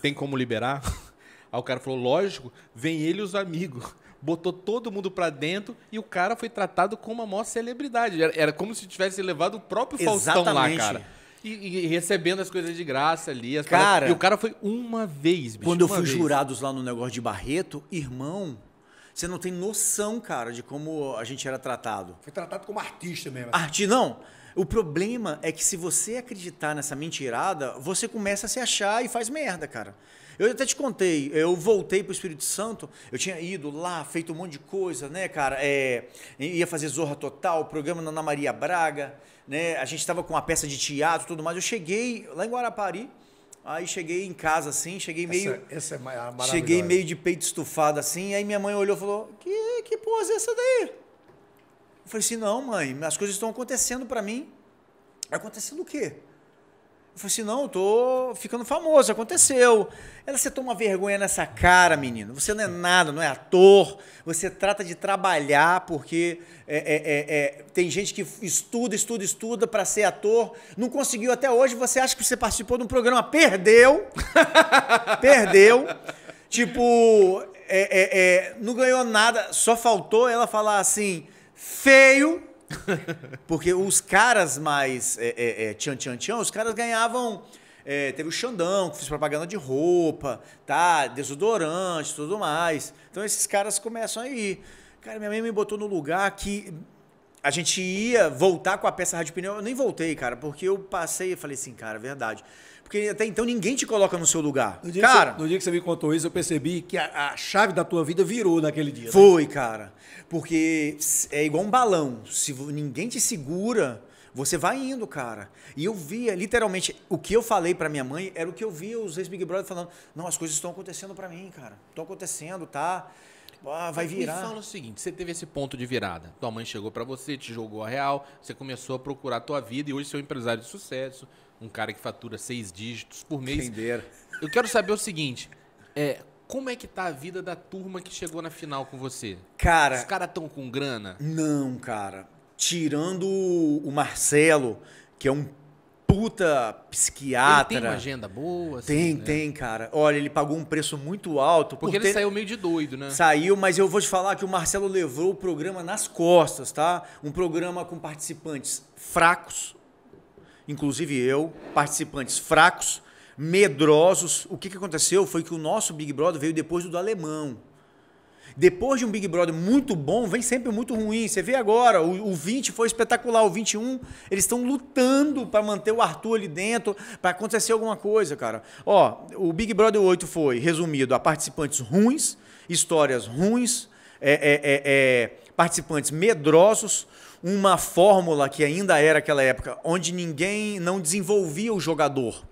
Tem como liberar? Aí o cara falou: lógico, vem ele e os amigos. Botou todo mundo para dentro e o cara foi tratado como uma maior celebridade. Era, era como se tivesse levado o próprio Faustão lá, cara. E, e, recebendo as coisas de graça ali. cara, paradas... e o cara foi uma vez, bicho. Quando eu fui vez. jurados lá no negócio de Barreto, irmão, você não tem noção, cara, de como a gente era tratado. Foi tratado como artista mesmo. artista não. O problema é que se você acreditar nessa mentirada, você começa a se achar e faz merda, cara. Eu até te contei, eu voltei pro Espírito Santo, eu tinha ido lá, feito um monte de coisa, né, cara? É, ia fazer Zorra Total, programa na Ana Maria Braga, né? A gente tava com uma peça de teatro e tudo mais. Eu cheguei lá em Guarapari, aí cheguei em casa assim, cheguei meio. Essa, essa é, é Cheguei meio de peito estufado assim, aí minha mãe olhou e falou: Que, que porra é essa daí? Eu falei assim: não, mãe, as coisas estão acontecendo para mim. Acontecendo o quê? Eu falei assim: não, eu tô ficando famoso, aconteceu. Ela, você toma vergonha nessa cara, menino. Você não é nada, não é ator. Você trata de trabalhar, porque é, é, é, é tem gente que estuda, estuda, estuda para ser ator. Não conseguiu até hoje. Você acha que você participou de um programa? Perdeu. Perdeu. Tipo, é, é, não ganhou nada. Só faltou ela falar assim feio, porque os caras mais é, é, é, tchan tchan tchan, os caras ganhavam. É, teve o Xandão, que fez propaganda de roupa, tá? Desodorante, tudo mais. Então esses caras começam aí. Cara, minha mãe me botou no lugar que a gente ia voltar com a peça Rádio Pneu. Eu nem voltei, cara, porque eu passei e falei assim, cara, é verdade. Porque até então ninguém te coloca no seu lugar. No cara, você, no dia que você me contou isso, eu percebi que a, a chave da tua vida virou naquele dia. Né? Foi, cara. Porque é igual um balão. Se ninguém te segura, você vai indo, cara. E eu via, literalmente, o que eu falei para minha mãe era o que eu via os ex-Big Brother falando: não, as coisas estão acontecendo para mim, cara. Estão acontecendo, tá? Ah, vai virar. Me fala o seguinte, você teve esse ponto de virada. Tua mãe chegou para você, te jogou a real, você começou a procurar a tua vida e hoje você é um empresário de sucesso, um cara que fatura seis dígitos por mês. Entender. Eu quero saber o seguinte: é, como é que tá a vida da turma que chegou na final com você? Cara. Os caras estão com grana? Não, cara. Tirando o Marcelo, que é um puta psiquiatra. Ele tem uma agenda boa, assim, Tem, né? tem, cara. Olha, ele pagou um preço muito alto. Porque por ele ter... saiu meio de doido, né? Saiu, mas eu vou te falar que o Marcelo levou o programa nas costas, tá? Um programa com participantes fracos, inclusive eu, participantes fracos, medrosos. O que, que aconteceu foi que o nosso Big Brother veio depois do, do alemão. Depois de um Big Brother muito bom, vem sempre muito ruim. Você vê agora, o, o 20 foi espetacular, o 21, eles estão lutando para manter o Arthur ali dentro, para acontecer alguma coisa, cara. Ó, o Big Brother 8 foi, resumido, a participantes ruins, histórias ruins, é, é, é, é participantes medrosos, uma fórmula que ainda era aquela época, onde ninguém não desenvolvia o jogador.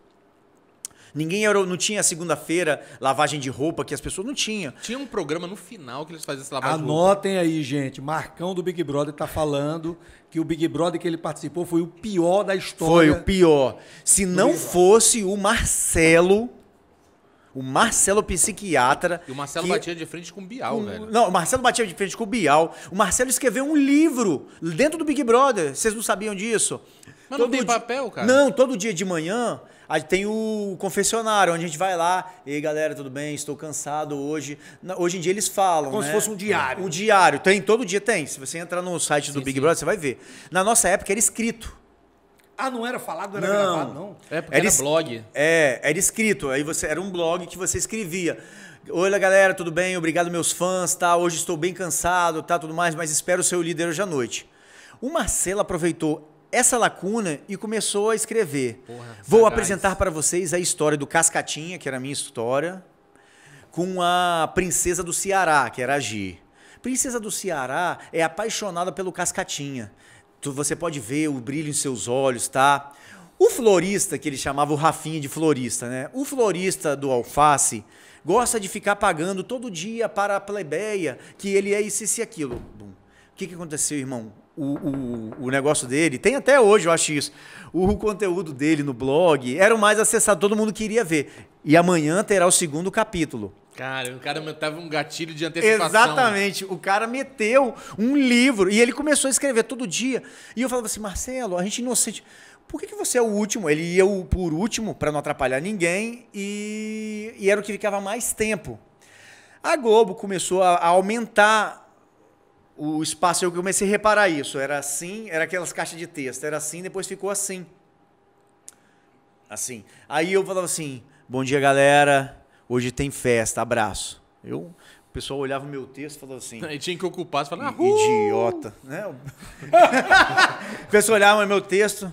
Ninguém era, não tinha segunda-feira lavagem de roupa que as pessoas não tinham. Tinha um programa no final que eles faziam essa lavagem Anotem de roupa. aí, gente. Marcão do Big Brother está falando que o Big Brother que ele participou foi o pior da história. Foi o pior. Se não fosse o Marcelo, o Marcelo psiquiatra. E o Marcelo que... batia de frente com o Bial, um... velho. Não, o Marcelo batia de frente com o Bial. O Marcelo escreveu um livro dentro do Big Brother. Vocês não sabiam disso? Mas todo não tem papel, cara. Não, todo dia de manhã tem o confessionário, onde a gente vai lá. Ei, galera, tudo bem? Estou cansado hoje. Hoje em dia eles falam. como né? se fosse um diário. Um diário. Tem, todo dia tem. Se você entrar no site do Big sim. Brother, você vai ver. Na nossa época era escrito. Ah, não era falado, não era não. gravado, não? É, porque era, era blog. É, era escrito. Aí você era um blog que você escrevia. Olá, galera, tudo bem? Obrigado, meus fãs, tá? Hoje estou bem cansado, tá? Tudo mais, mas espero ser o líder hoje à noite. O Marcelo aproveitou essa lacuna e começou a escrever. Porra, Vou sagaz. apresentar para vocês a história do Cascatinha, que era a minha história, com a princesa do Ceará, que era a Gi. Princesa do Ceará é apaixonada pelo Cascatinha tu, você pode ver o brilho em seus olhos, tá? O florista, que ele chamava o Rafinha de florista, né? O florista do alface gosta de ficar pagando todo dia para a plebeia que ele é isso e aquilo. Bom, o que, que aconteceu, irmão? O, o, o, negócio dele, tem até hoje, eu acho isso. O, o conteúdo dele no blog era o mais acessado, todo mundo queria ver. E amanhã terá o segundo capítulo. Cara, o cara metava um gatilho de antecipação. Exatamente. O cara meteu um livro e ele começou a escrever todo dia. E eu falava assim, Marcelo, a gente inocente. Por que, que você é o último? Ele ia por último para não atrapalhar ninguém e, e era o que ficava mais tempo. A Globo começou a, a aumentar o espaço. Eu comecei a reparar isso. Era assim, era aquelas caixas de texto. Era assim, depois ficou assim. Assim. Aí eu falava assim: Bom dia, galera hoje tem festa, abraço. Eu, o pessoal olhava o meu texto e falava assim. E tinha que ocupar, você falava, ah, Idiota. Né? o pessoal olhava meu texto,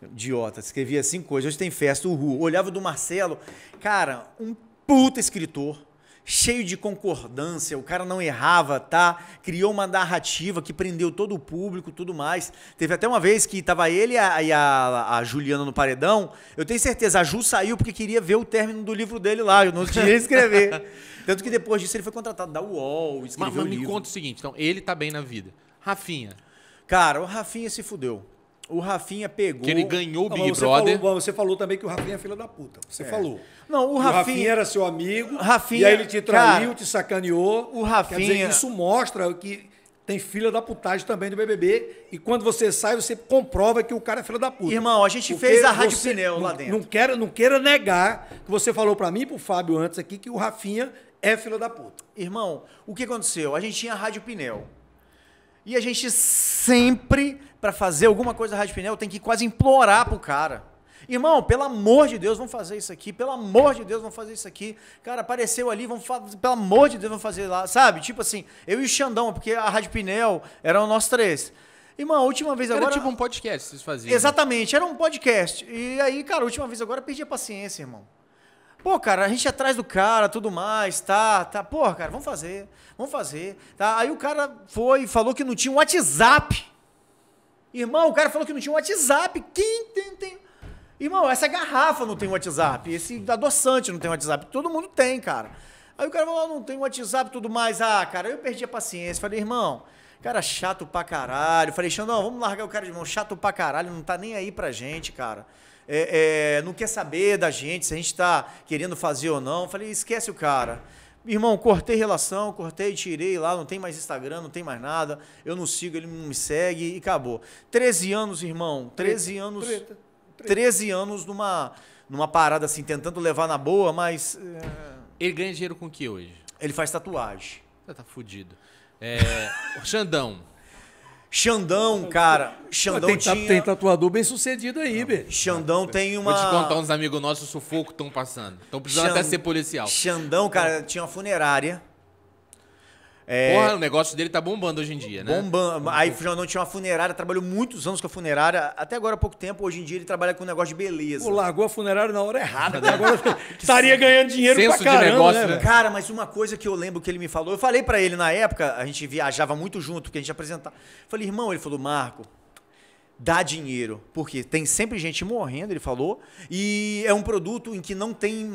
idiota, escrevia assim coisas. Hoje tem festa, ru. Olhava do Marcelo, cara, um puta escritor cheio de concordância, o cara não errava, tá? Criou uma narrativa que prendeu todo o público, tudo mais. Teve até uma vez que tava ele e a, a, a Juliana no paredão. Eu tenho certeza, a Ju saiu porque queria ver o término do livro dele lá, eu não queria escrever. Tanto que depois disso ele foi contratado da UOL, escreveu mas, mas me livro. conta o seguinte, então ele tá bem na vida. Rafinha. Cara, o Rafinha se fudeu. O Rafinha pegou. Que ele ganhou o Big não, Brother. Falou, você falou também que o Rafinha é filho da puta. Você é. falou. Não, o Rafinha... o Rafinha. era seu amigo. Rafinha. E aí ele te traiu, cara, te sacaneou. O Rafinha. Quer dizer, isso mostra que tem filha da putagem também do BBB. E quando você sai, você comprova que o cara é filho da puta. Irmão, a gente Porque fez a rádio pneu lá dentro. Não queira, não queira negar que você falou para mim e pro Fábio antes aqui que o Rafinha é filho da puta. Irmão, o que aconteceu? A gente tinha a rádio pneu. E a gente sempre, para fazer alguma coisa da Rádio Pinel, tem que quase implorar pro cara. Irmão, pelo amor de Deus, vamos fazer isso aqui. Pelo amor de Deus, vamos fazer isso aqui. Cara, apareceu ali, vamos fazer. Pelo amor de Deus, vamos fazer lá. Sabe? Tipo assim, eu e o Xandão, porque a Rádio Pinel eram nós três. Irmão, a última vez agora. Era tipo um podcast, vocês faziam. Né? Exatamente, era um podcast. E aí, cara, a última vez agora eu perdi a paciência, irmão. Pô, cara, a gente atrás do cara, tudo mais, tá, tá. Pô, cara, vamos fazer, vamos fazer, tá. Aí o cara foi e falou que não tinha um WhatsApp. Irmão, o cara falou que não tinha um WhatsApp. Quem tem, tem? Irmão, essa garrafa não tem WhatsApp, esse adoçante não tem WhatsApp, todo mundo tem, cara. Aí o cara falou, ah, não tem WhatsApp tudo mais. Ah, cara, eu perdi a paciência. Falei, irmão, cara chato pra caralho. Falei, Xandão, vamos largar o cara de mão, chato pra caralho, não tá nem aí pra gente, cara é, é, não quer saber da gente, se a gente está querendo fazer ou não. Falei, esquece o cara. Irmão, cortei relação, cortei, tirei lá, não tem mais Instagram, não tem mais nada. Eu não sigo, ele não me segue e acabou. 13 anos, irmão. 13 treta, anos. Treta, treta. 13 anos numa, numa parada assim, tentando levar na boa, mas. É... Ele ganha dinheiro com o que hoje? Ele faz tatuagem. Tá, tá fudido. É, Xandão. Xandão, cara. Xandão tem, tá- tinha... tem tatuador bem sucedido aí, velho. Xandão tem uma. Vou te contar uns amigos nossos, sufoco estão passando. Estão precisando Xand... até ser policial. Xandão, cara, então- tinha uma funerária é... Porra, o negócio dele tá bombando hoje em dia, né? Bombando. Aí o não tinha uma funerária, trabalhou muitos anos com a funerária, até agora há pouco tempo, hoje em dia ele trabalha com um negócio de beleza. Pô, largou a funerária na hora errada, né? Agora estaria ganhando dinheiro Senso pra caramba, de negócio, né? né? Cara, mas uma coisa que eu lembro que ele me falou, eu falei para ele na época, a gente viajava muito junto, porque a gente apresentava. Falei, irmão, ele falou, Marco, dá dinheiro, porque tem sempre gente morrendo, ele falou, e é um produto em que não tem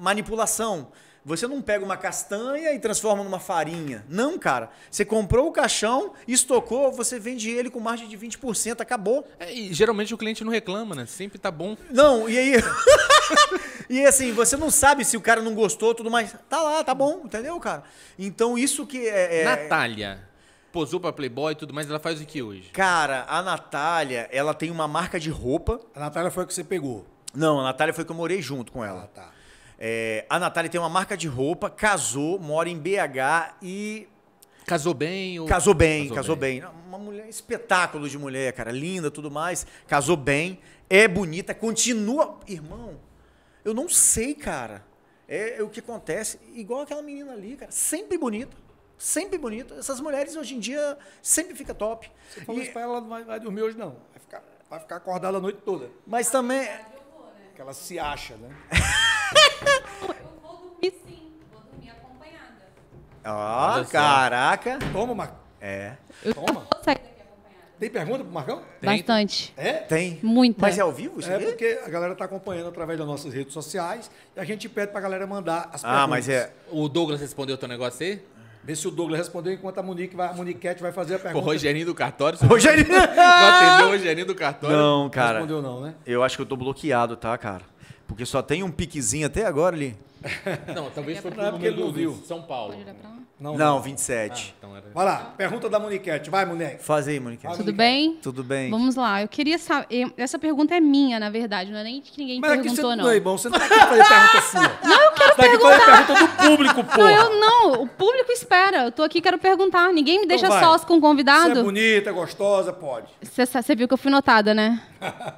manipulação. Você não pega uma castanha e transforma numa farinha. Não, cara. Você comprou o caixão, estocou, você vende ele com margem de 20%, acabou. É, e geralmente o cliente não reclama, né? Sempre tá bom. Não, e aí. e assim, você não sabe se o cara não gostou, tudo mais. Tá lá, tá bom, entendeu, cara? Então isso que é. é... Natália posou pra Playboy e tudo mais, ela faz o que hoje? Cara, a Natália, ela tem uma marca de roupa. A Natália foi a que você pegou? Não, a Natália foi que eu morei junto com ela. Ah, tá. É, a Natália tem uma marca de roupa, casou, mora em BH e. Casou bem? Ou... Casou bem, casou, casou bem. bem. Uma mulher, espetáculo de mulher, cara, linda, tudo mais. Casou bem, é bonita, continua. Irmão, eu não sei, cara. É, é o que acontece. Igual aquela menina ali, cara, sempre bonita sempre bonita. Essas mulheres hoje em dia sempre fica top. Você falou e... isso pra ela, não vai, vai, dormir hoje, não. Vai ficar, vai ficar acordada a noite toda. Mas também. Né? Que ela se acha, né? dormir sim, vou dormir acompanhada. Ó, caraca. Toma, Marcão. É. Eu Toma. vou sair daqui acompanhada. Tem pergunta pro Marcão? Bastante. É? Tem. Muita. Mas é ao vivo isso É porque a galera tá acompanhando através das nossas redes sociais e a gente pede pra galera mandar as perguntas. Ah, mas é... O Douglas respondeu o teu negócio aí? Vê se o Douglas respondeu enquanto a Monique vai, a Moniquete vai fazer a pergunta. O Rogerinho do cartório. Rogerinho! Não atendeu o Rogerinho do cartório. Não, cara. Não respondeu não, né? Eu acho que eu tô bloqueado, tá, cara? Porque só tem um piquezinho até agora ali. Não, talvez foi pro número do Rio, São Paulo. Não, não, 27. Ah, então era... Vai lá, pergunta da Moniquete. Vai, moleque. Faz aí, Moniquete. Tudo bem? Tudo bem. Vamos lá, eu queria saber... Essa pergunta é minha, na verdade, não é nem que ninguém Mas perguntou, é que você... não. É bom, você não tá aqui pra fazer pergunta sua. Não, eu quero tá perguntar. Você tá aqui pergunta do público, pô. Não, eu não. O público espera. Eu tô aqui, quero perguntar. Ninguém me então deixa então sós com um convidado. Você é bonita, gostosa, pode. Você viu que eu fui notada, né?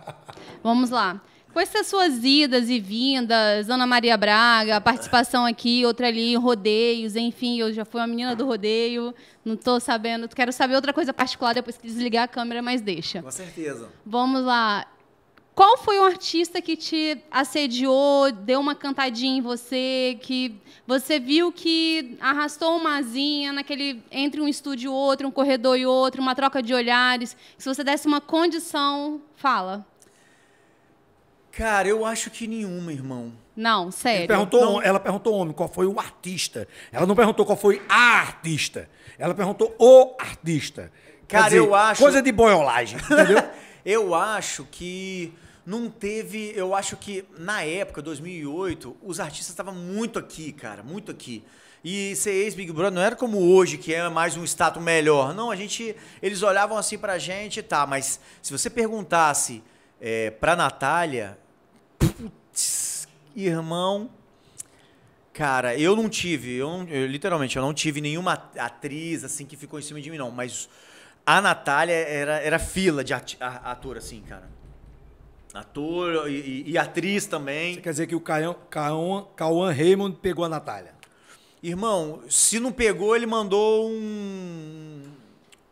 Vamos lá. Com essas suas idas e vindas, Ana Maria Braga, participação aqui, outra ali, rodeios, enfim, eu já fui uma menina do rodeio, não estou sabendo. Quero saber outra coisa particular depois que desligar a câmera, mas deixa. Com certeza. Vamos lá. Qual foi o artista que te assediou, deu uma cantadinha em você, que você viu que arrastou uma asinha naquele entre um estúdio e outro, um corredor e outro, uma troca de olhares? Se você desse uma condição, fala. Cara, eu acho que nenhuma, irmão. Não, sério. Perguntou, não. Ela perguntou homem qual foi o artista. Ela não perguntou qual foi a artista. Ela perguntou o artista. Cara, dizer, eu acho. Coisa de boiolagem, entendeu? eu acho que não teve. Eu acho que na época, 2008, os artistas estavam muito aqui, cara, muito aqui. E ser ex-Big Brother não era como hoje, que é mais um status melhor. Não, a gente. Eles olhavam assim pra gente, tá, mas se você perguntasse é, pra Natália Putz, irmão. Cara, eu não tive, eu, eu, literalmente, eu não tive nenhuma atriz assim que ficou em cima de mim, não. Mas a Natália era, era fila de ati, a, ator, assim, cara. Ator e, e, atriz também. Você quer dizer que o Cauã, Cauã, Cauã Raymond pegou a Natália? Irmão, se não pegou, ele mandou um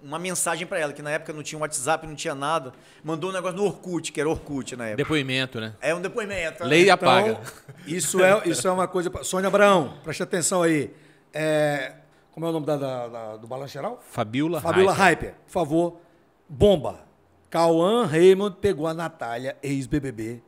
uma mensagem para ela, que na época não tinha WhatsApp, não tinha nada. Mandou um negócio no Orkut, que era Orkut na época. Depoimento, né? É um depoimento. Né? Lei e então, apaga. Isso é, isso é uma coisa. Pra... Sônia Abraão, preste atenção aí. É... como é o nome da, da, da do balanço geral? Fabiola Fabiola Hyper. Por favor, bomba. Cauã Raymond pegou a Natália, ex-BBB.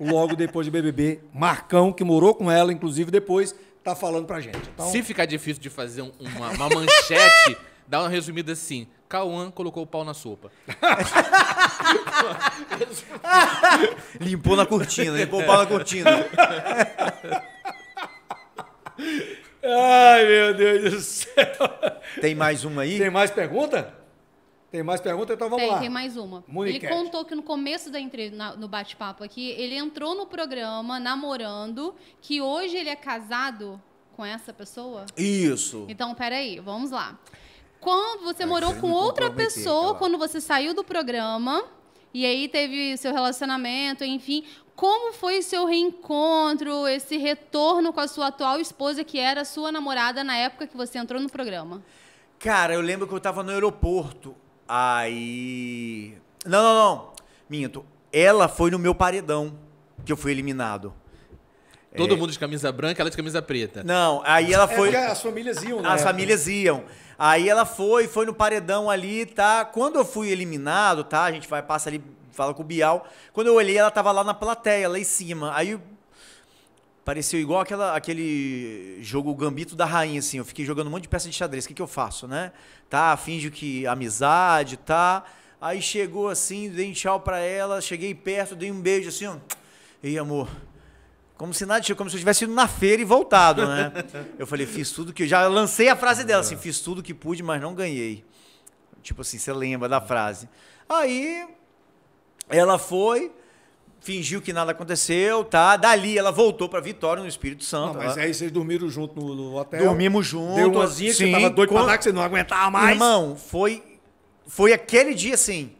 Logo depois de BBB, Marcão, que morou com ela, inclusive depois, tá falando pra gente. Então... Se ficar difícil de fazer uma, uma manchete. Dá uma resumida assim. Cauã colocou o pau na sopa. limpou na cortina, limpou o pau na cortina. Ai, meu Deus do céu. Tem mais uma aí? Tem mais pergunta? Tem mais pergunta? Então vamos tem, lá. Tem mais uma. Muniquete. Ele contou que no começo da entrevista, no bate-papo aqui, ele entrou no programa namorando, que hoje ele é casado com essa pessoa? Isso. Então, peraí, vamos lá. Quando você morou com outra pessoa quando você saiu do programa e aí teve seu relacionamento, enfim, como foi seu reencontro, esse retorno com a sua atual esposa que era sua namorada na época que você entrou no programa? Cara, eu lembro que eu tava no aeroporto. Aí. Não, não, não. Minto. Ela foi no meu paredão que eu fui eliminado. Todo é... mundo de camisa branca, ela de camisa preta. Não, aí ela é, foi. É as famílias iam, né? As famílias iam. Aí ela foi, foi no paredão ali, tá? Quando eu fui eliminado, tá? A gente vai, passa ali, fala com o Bial. Quando eu olhei, ela tava lá na plateia, lá em cima. Aí pareceu igual aquela, aquele jogo Gambito da Rainha, assim. Eu fiquei jogando um monte de peça de xadrez. O que, que eu faço, né? Tá? Finge que amizade, tá? Aí chegou assim, dei um tchau pra ela, cheguei perto, dei um beijo assim, ó. Ei, amor, como se nada, como se eu tivesse ido na feira e voltado, né? eu falei, fiz tudo que. Já lancei a frase dela, assim, fiz tudo que pude, mas não ganhei. Tipo assim, você lembra da frase. Aí ela foi, fingiu que nada aconteceu, tá? Dali ela voltou para Vitória no Espírito Santo. Não, mas ela... Tá? aí vocês dormiram junto no, no hotel? Dormimos juntos. Deu uma sim, você tava doido quando... pra dar, que você não aguentava mais. Irmão, foi foi aquele dia assim.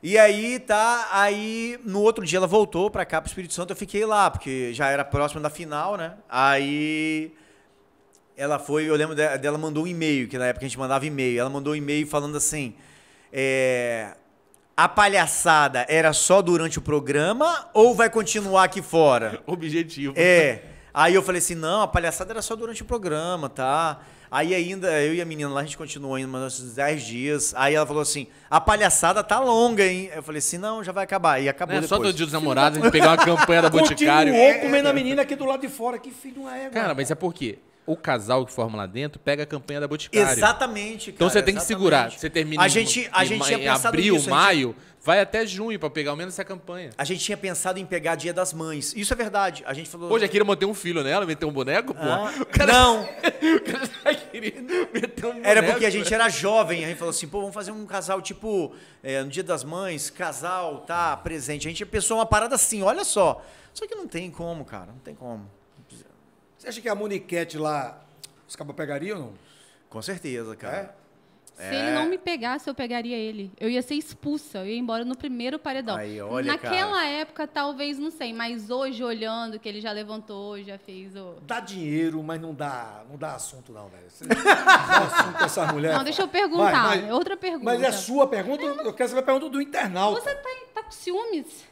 E aí, tá, aí no outro dia ela voltou pra cá, pro Espírito Santo, eu fiquei lá, porque já era próxima da final, né? Aí ela foi, eu lembro dela, dela mandou um e-mail, que na época a gente mandava e-mail, ela mandou um e-mail falando assim, é, a palhaçada era só durante o programa ou vai continuar aqui fora? Objetivo. É, aí eu falei assim, não, a palhaçada era só durante o programa, tá? Aí ainda, eu e a menina lá, a gente continuou ainda mais uns 10 dias. Aí ela falou assim: a palhaçada tá longa, hein? Eu falei assim: não, já vai acabar. E acabou é, depois. Só do dia dos namorados, a gente pegar uma campanha da Boticário. Continuou é, é, é. comendo a menina aqui do lado de fora, que filho de uma égua. Cara, mas é por quê? o casal que forma lá dentro pega a campanha da Boticário. Exatamente, cara, Então você tem exatamente. que segurar. Você termina a gente, a em, gente em, em abril, nisso, maio, gente... vai até junho para pegar ao menos essa campanha. A gente tinha pensado em pegar Dia das Mães. Isso é verdade. A gente falou... Hoje aqui queria manter um filho nela, meter um boneco, ah, pô. Cara... Não. o cara um Era porque a gente era jovem, a gente falou assim, pô, vamos fazer um casal tipo, é, no Dia das Mães, casal, tá, presente. A gente pensou uma parada assim, olha só. Só que não tem como, cara, não tem como. Você acha que a Moniquete lá, os cabos pegariam ou não? Com certeza, cara. É? Se é... ele não me pegasse, eu pegaria ele. Eu ia ser expulsa, eu ia embora no primeiro paredão. Aí, olha, Naquela cara. época, talvez, não sei, mas hoje, olhando que ele já levantou, já fez o... Dá dinheiro, mas não dá, não dá assunto não, velho. dá assunto essa mulher. Não, deixa eu perguntar, vai, mas, outra pergunta. Mas é sua pergunta, eu quero saber a pergunta do internauta. Você tá, tá com ciúmes?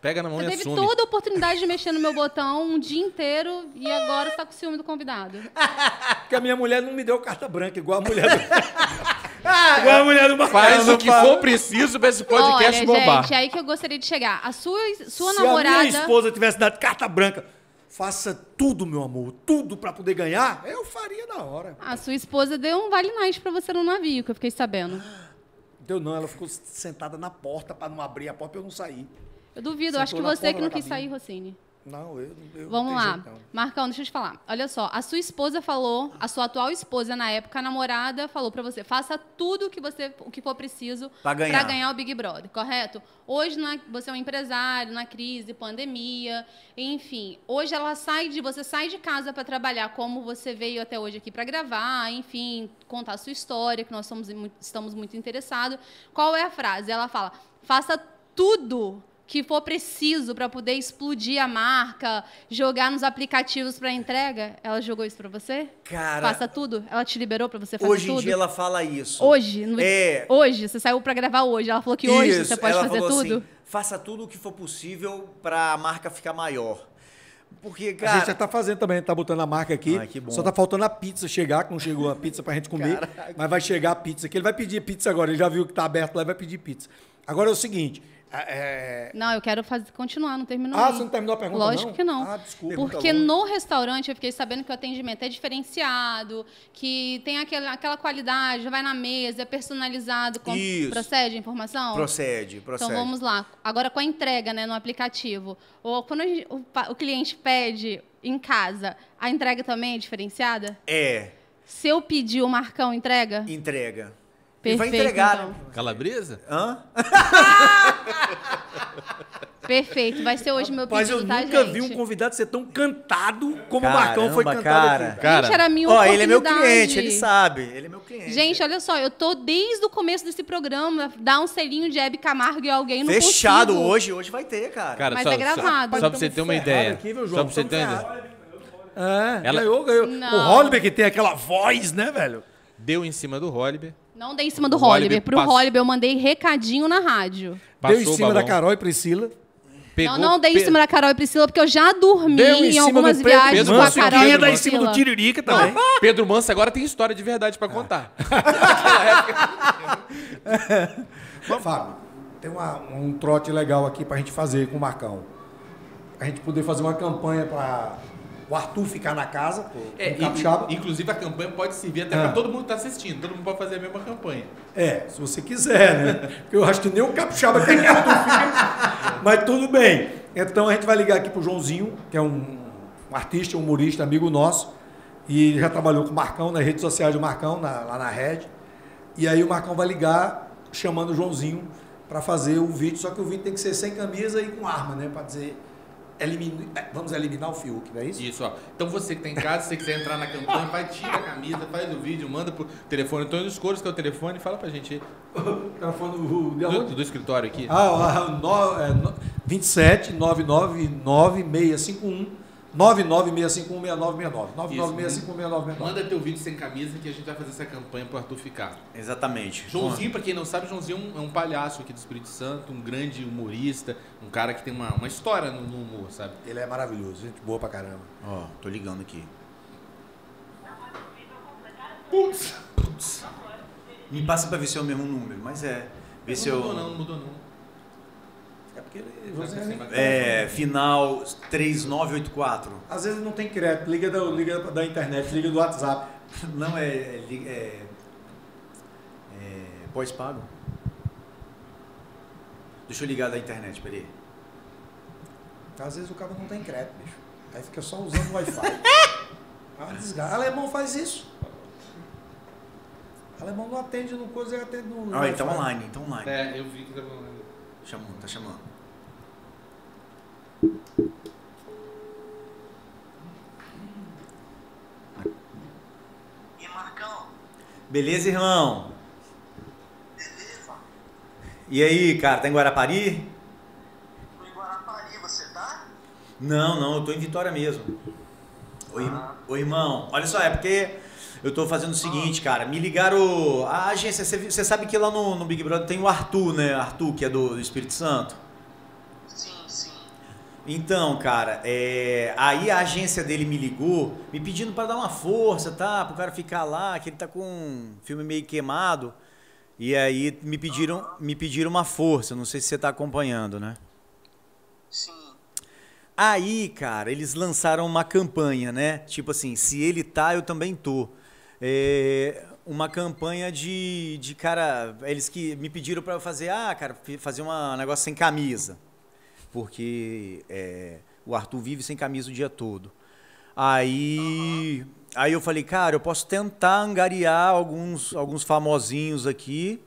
Pega na mão você e assume. Você teve toda a oportunidade de mexer no meu botão um dia inteiro e agora está tá com ciúme do convidado. Porque a minha mulher não me deu carta branca, igual a mulher do... Ah, igual a mulher do Faz o que for preciso pra esse podcast Olha, bombar. gente, é aí que eu gostaria de chegar. A sua, sua Se namorada... Se a minha esposa tivesse dado carta branca, faça tudo, meu amor, tudo para poder ganhar, eu faria na hora. A sua esposa deu um vale mais pra você no navio, que eu fiquei sabendo. Deu não, ela ficou sentada na porta para não abrir a porta pra eu não sair. Eu duvido, acho que você que não quis sair, Rossini. Não, eu, eu Vamos lá. Jeito, Marcão, deixa eu te falar. Olha só, a sua esposa falou, a sua atual esposa na época, a namorada, falou para você: faça tudo que você, o que for preciso para ganhar. ganhar. o Big Brother, correto? Hoje é, você é um empresário, na crise, pandemia, enfim. Hoje ela sai de você sai de casa para trabalhar, como você veio até hoje aqui para gravar, enfim, contar a sua história, que nós somos, estamos muito interessados. Qual é a frase? Ela fala: faça tudo que for preciso para poder explodir a marca, jogar nos aplicativos para entrega? Ela jogou isso para você? Cara. Faça tudo? Ela te liberou para você fazer hoje tudo? Hoje em dia ela fala isso. Hoje? No... É... Hoje? Você saiu para gravar hoje. Ela falou que isso. hoje você pode ela fazer tudo? Assim, faça tudo o que for possível para a marca ficar maior. Porque, cara... A gente já tá fazendo também, tá botando a marca aqui. Ai, só tá faltando a pizza chegar, que não chegou a pizza pra gente comer. Caraca. Mas vai chegar a pizza aqui. Ele vai pedir pizza agora, ele já viu que tá aberto lá e vai pedir pizza. Agora é o seguinte, ah, é... Não, eu quero fazer, continuar, não terminou. Ah, aí. você não terminou a pergunta? Lógico não? que não. Ah, desculpa. Tá Porque no restaurante eu fiquei sabendo que o atendimento é diferenciado, que tem aquela, aquela qualidade, vai na mesa, é personalizado. Com... Isso. Procede a informação? Procede, então procede. Então vamos lá. Agora com a entrega, né, no aplicativo. Ou quando gente, o, o cliente pede em casa, a entrega também é diferenciada? É. Se eu pedir, o Marcão entrega? Entrega. Perfeito, e vai entregar. Né? Então. Calabresa? Hã? Perfeito, vai ser hoje meu Rapaz, pedido, Mas eu tá, nunca vi um convidado ser tão cantado como Caramba, o Marcão foi cantado cara. aqui. Cara, gente, era minha Ó, ele é meu cliente, ele sabe. Ele é meu cliente. Gente, olha só, eu tô desde o começo desse programa, dar um selinho de Hebe Camargo e alguém no Fechado consigo. hoje, hoje vai ter, cara. cara Mas só, é gravado. Só, só pra você ter uma ideia. Aqui, João? Só pra você ter uma ideia. É, ela... ganhou, ganhou. Não. O Holliber que tem aquela voz, né, velho? Deu em cima do Holliber. Não dei em cima do Holliber. Pro o Holliber eu mandei recadinho na rádio. Passou deu em cima da Carol e Priscila. Pegou, não, não dei em cima da Carol e Priscila, porque eu já dormi Deu em, em algumas viagens Pedro com a e Carol. Pedro em cima do Tiririca também. Pedro Manso agora tem história de verdade para contar. Fábio, tem uma, um trote legal aqui pra gente fazer com o Marcão. A gente poder fazer uma campanha para o Arthur ficar na casa, é, capixaba. inclusive a campanha pode servir até ah. para todo mundo que está assistindo, todo mundo pode fazer a mesma campanha. É, se você quiser, né? Porque eu acho que nem o capixaba tem que Arthur mas tudo bem. Então a gente vai ligar aqui para o Joãozinho, que é um, um artista, um humorista, amigo nosso, e já trabalhou com o Marcão nas redes sociais do Marcão, na, lá na rede. E aí o Marcão vai ligar chamando o Joãozinho para fazer o vídeo, só que o vídeo tem que ser sem camisa e com arma, né? Para dizer Elimine, é, vamos eliminar o Fiuk, não é isso? Isso, ó. Então você que tem tá em casa, se você quiser entrar na campanha, vai, tira a camisa, faz o vídeo, manda pro telefone Então nos coros que é o telefone, e fala pra gente. telefone tá do, do, do, escritório aqui. Ah, ó, é, 27 999 651 996516969. 996516969. Manda teu vídeo sem camisa que a gente vai fazer essa campanha pro Arthur ficar. Exatamente. Joãozinho, para quem não sabe, Joãozinho é, é um, palhaço aqui do Espírito Santo, um grande humorista, um cara que tem uma, uma história no, no humor, sabe? Ele é maravilhoso, gente boa pra caramba. Ó, oh, tô ligando aqui. Putz! Putz. Me passa pra ver se é o mesmo número, mas é. Ver não se é mudou eu... não, não mudou não. É porque você nem... É, final 3984. Às vezes não tem crédito, liga da, liga da internet, liga do WhatsApp. Não, é, é, é, é pós-pago. Deixa eu ligar da internet, peraí. Às vezes o cara não tem crédito, bicho. Aí fica só usando o Wi-Fi. ah, Alemão faz isso. Alemão não atende no coisa, ele atende no. Ah, então online, então online. É, eu vi que tá online. Chamou, tá chamando. E Marcão? Beleza, irmão? Beleza. E aí, cara, tá em Guarapari? Tô em Guarapari, você tá? Não, não, eu tô em Vitória mesmo. Oi, ah. oi irmão, olha só, é porque eu tô fazendo o ah. seguinte, cara. Me ligaram. A agência, você sabe que lá no, no Big Brother tem o Arthur, né? Arthur, que é do, do Espírito Santo. Então, cara, é... aí a agência dele me ligou, me pedindo para dar uma força, tá? Pro cara ficar lá, que ele tá com um filme meio queimado. E aí me pediram, me pediram uma força. Não sei se você tá acompanhando, né? Sim. Aí, cara, eles lançaram uma campanha, né? Tipo assim, se ele tá, eu também tô. É uma campanha de, de cara. Eles que me pediram para fazer, ah, cara, fazer um negócio sem camisa porque é, o Arthur vive sem camisa o dia todo. Aí, uhum. aí eu falei, cara, eu posso tentar angariar alguns, alguns famosinhos aqui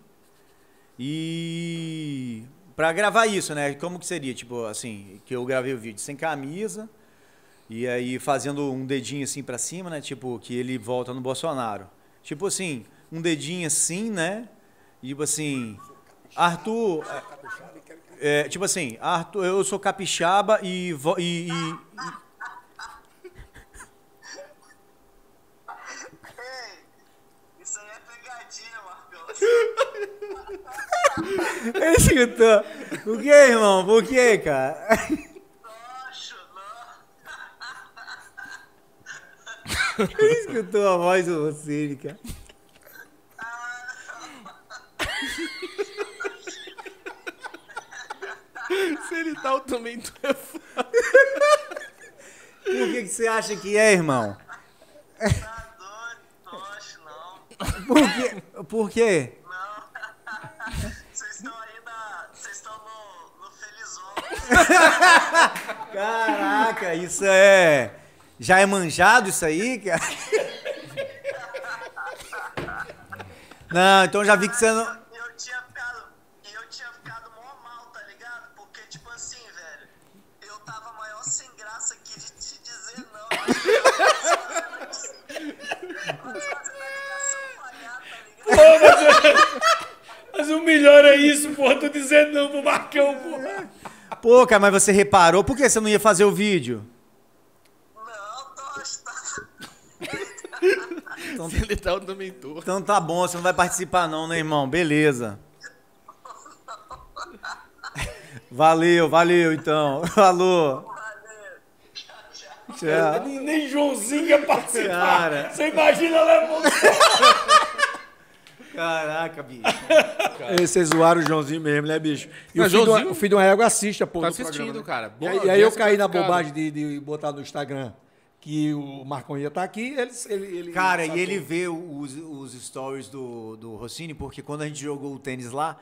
e para gravar isso, né? Como que seria, tipo, assim, que eu gravei o vídeo sem camisa e aí fazendo um dedinho assim para cima, né? Tipo, que ele volta no Bolsonaro. Tipo assim, um dedinho assim, né? Tipo assim, Arthur, é, tipo assim, Arthur, eu sou capixaba e. Vo, e, e, Ei, isso aí é pegadinha, Marcão. Ele escutou. Por que, é, irmão? Por que, cara? Nossa, não. Ele escutou a voz do Rocine, cara. Se ele tá, eu também tô é foda. Por que, que você acha que é, irmão? Tá doido, tocho, não. Por quê? Por quê? Não. Vocês estão aí na. Vocês estão no, no Felizona. Caraca, isso é. Já é manjado isso aí, cara? Não, então já vi que você não. Pô, mas, é- mas o melhor é isso, porra. Tô dizendo não pro Marcão, porra. Pô, cara, mas você reparou? Por que você não ia fazer o vídeo? Não, tosta. Então, ele tá também torto. Então tá bom, você não vai participar não, né, irmão? Beleza. Valeu, valeu então. Falou. Tchau. Nem, nem Joãozinho ia participar. Cara. Você imagina né, levando. Caraca, bicho. Cara. Vocês zoaram o Joãozinho mesmo, né, bicho? E Mas o filho, Joãozinho... do, o filho de uma égua assiste, pô. Tá assistindo, programa, né? cara. Né? Boa, e, aí, aí eu tá caí na bobagem de, de botar no Instagram que o Marcão ia estar tá aqui, ele, ele, ele Cara, e ele vê os, os stories do, do Rossini, porque quando a gente jogou o tênis lá,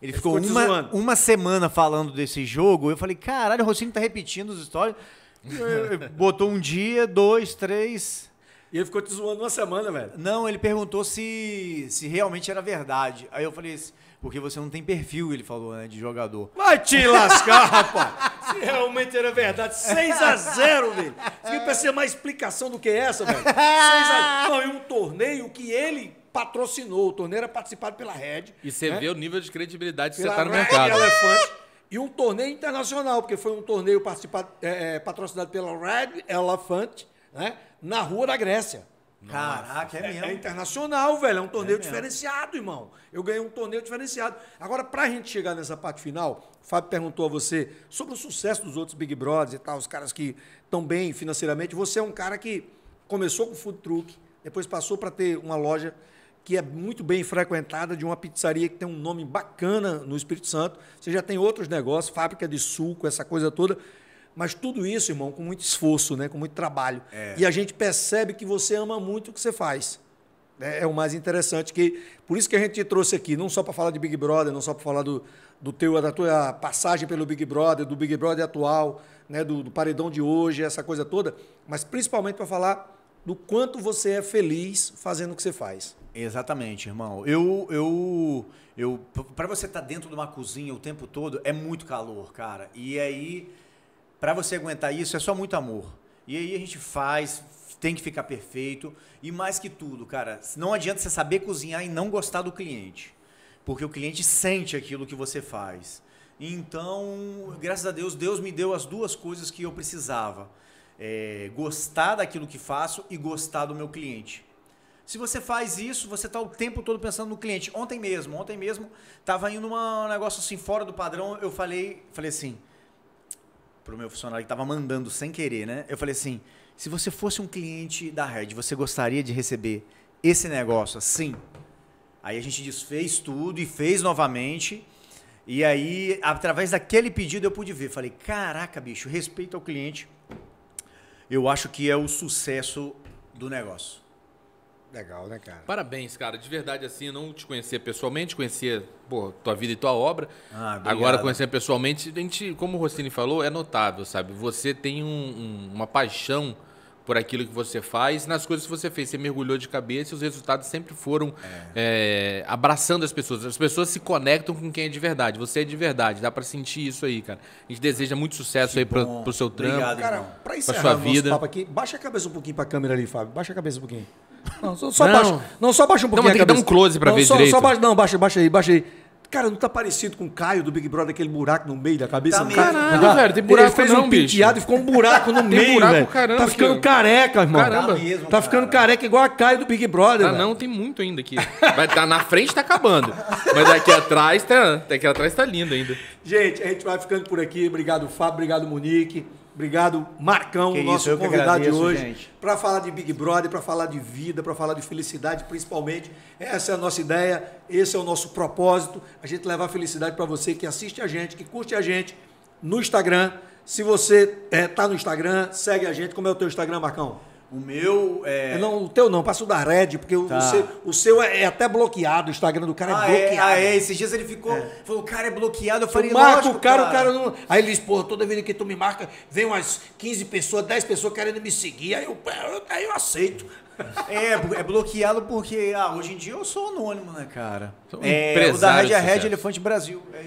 ele, ele ficou, ficou uma, uma semana falando desse jogo. Eu falei, caralho, o Rossini tá repetindo os stories. Botou um dia, dois, três. E ele ficou te zoando uma semana, velho. Não, ele perguntou se, se realmente era verdade. Aí eu falei assim, porque você não tem perfil, ele falou, né, de jogador. Vai te lascar, rapaz! Se realmente era verdade, 6x0, velho! Isso aqui ser mais explicação do que essa, velho. 6x0. Não, um torneio que ele patrocinou, o torneio era participado pela Red. E você né? vê o nível de credibilidade que pela você tá no Red mercado. Elefante e um torneio internacional, porque foi um torneio participado, é, é patrocinado pela Red Elephant, né? Na rua da Grécia. Caraca, é mesmo. É, é internacional, velho. É um é torneio é diferenciado, irmão. Eu ganhei um torneio diferenciado. Agora, pra gente chegar nessa parte final, o Fábio perguntou a você sobre o sucesso dos outros Big Brothers e tal, os caras que estão bem financeiramente. Você é um cara que começou com food truck, depois passou para ter uma loja que é muito bem frequentada, de uma pizzaria que tem um nome bacana no Espírito Santo. Você já tem outros negócios, fábrica de suco, essa coisa toda. Mas tudo isso, irmão, com muito esforço, né? com muito trabalho. É. E a gente percebe que você ama muito o que você faz. É, é o mais interessante. que Por isso que a gente te trouxe aqui, não só para falar de Big Brother, não só para falar do, do teu, da tua passagem pelo Big Brother, do Big Brother atual, né? do, do paredão de hoje, essa coisa toda, mas principalmente para falar do quanto você é feliz fazendo o que você faz. Exatamente, irmão. Eu, eu, eu, para você estar tá dentro de uma cozinha o tempo todo é muito calor, cara. E aí para você aguentar isso é só muito amor. E aí a gente faz, tem que ficar perfeito. E mais que tudo, cara, não adianta você saber cozinhar e não gostar do cliente. Porque o cliente sente aquilo que você faz. Então, graças a Deus, Deus me deu as duas coisas que eu precisava: é, gostar daquilo que faço e gostar do meu cliente. Se você faz isso, você está o tempo todo pensando no cliente. Ontem mesmo, ontem mesmo, estava indo uma, um negócio assim fora do padrão. Eu falei, falei assim, pro meu funcionário que estava mandando sem querer, né? Eu falei assim: se você fosse um cliente da Red, você gostaria de receber esse negócio assim? Aí a gente desfez tudo e fez novamente. E aí, através daquele pedido, eu pude ver. Falei: caraca, bicho, respeito ao cliente. Eu acho que é o sucesso do negócio. Legal, né, cara? Parabéns, cara. De verdade, assim, eu não te conhecia pessoalmente, conhecia pô, tua vida e tua obra. Ah, Agora, conhecer pessoalmente, a gente, como o Rossini falou, é notável, sabe? Você tem um, um, uma paixão por aquilo que você faz, nas coisas que você fez. Você mergulhou de cabeça e os resultados sempre foram é. É, abraçando as pessoas. As pessoas se conectam com quem é de verdade. Você é de verdade. Dá para sentir isso aí, cara. A gente deseja muito sucesso que aí para o seu trampo. Obrigado, cara. Para encerrar pra sua vida. papo aqui, baixa a cabeça um pouquinho para a câmera ali, Fábio. Baixa a cabeça um pouquinho. Não, só, só não. baixa. Não, só baixa um pouquinho. Não, mas tem que dar um close pra não, ver só, direito. Só baixa, não, baixa, baixa aí, baixa aí. Cara, não tá parecido com o Caio do Big Brother, aquele buraco no meio da cabeça? Tá cara, tá- caralho, tá? velho, tem buraco Ele fez não, um bicho. penteado e ficou um buraco no tem meio, buraco, velho. Tá caramba, tá ficando careca, irmão. Caramba. Tá, mesmo, tá ficando careca igual a Caio do Big Brother, Ah, não, tem muito ainda aqui. Vai tá na frente tá acabando. Mas daqui atrás tá, daqui atrás tá lindo ainda. Gente, a gente vai ficando por aqui. Obrigado, Fábio. Obrigado, Monique. Obrigado, Marcão, que nosso isso, convidado agradeço, de hoje, para falar de Big Brother, para falar de vida, para falar de felicidade, principalmente. Essa é a nossa ideia, esse é o nosso propósito, a gente levar felicidade para você que assiste a gente, que curte a gente no Instagram. Se você está eh, é, no Instagram, segue a gente. Como é o teu Instagram, Marcão? O meu é, é. Não, o teu não, passa o da Red, porque tá. o, seu, o seu é, é, até bloqueado, o Instagram do cara é ah, é? bloqueado. É, ah, é, esses dias ele ficou. É. Falou, cara, é bloqueado. Eu falei, tu marca o cara, cara, o cara não. Aí ele disse, porra, toda vez que tu me marca, vem umas 15 pessoas, 10 pessoas querendo me seguir. Aí eu, aí eu aceito. É, é bloqueado porque, ah, hoje em dia eu sou anônimo, né, cara? Um é, o da Red é Red Elefante Brasil. É.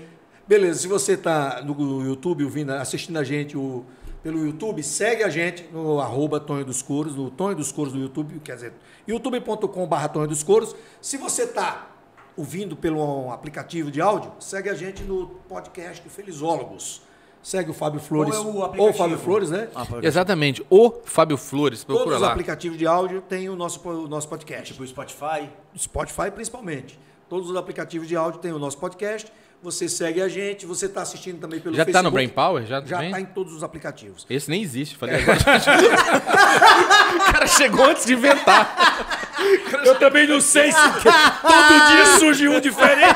Beleza, se você tá no YouTube ouvindo, assistindo a gente, o pelo YouTube, segue a gente no arroba Tonho dos Coros, no Tonho dos Coros no YouTube, quer dizer, youtube.com.br Tonho dos Coros. Se você está ouvindo pelo aplicativo de áudio, segue a gente no podcast do Felizólogos. Segue o Fábio Flores. Ou, é o Fábio Flores, né? Ah, Exatamente. O Fábio Flores, procura Todos lá. os aplicativos de áudio tem o nosso, o nosso podcast. Tipo o Spotify? Spotify, principalmente. Todos os aplicativos de áudio têm o nosso podcast você segue a gente, você está assistindo também pelo já tá Facebook. Já está no Brain Power? Já está em todos os aplicativos. Esse nem existe, falei é. agora. o cara chegou antes de inventar. Eu também não sei se todo dia surge um diferente.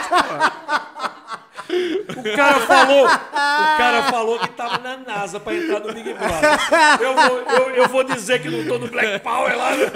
O cara falou, o cara falou que estava na NASA para entrar no Big Brother. Eu vou, eu, eu vou dizer que não estou no Black Power lá. Né?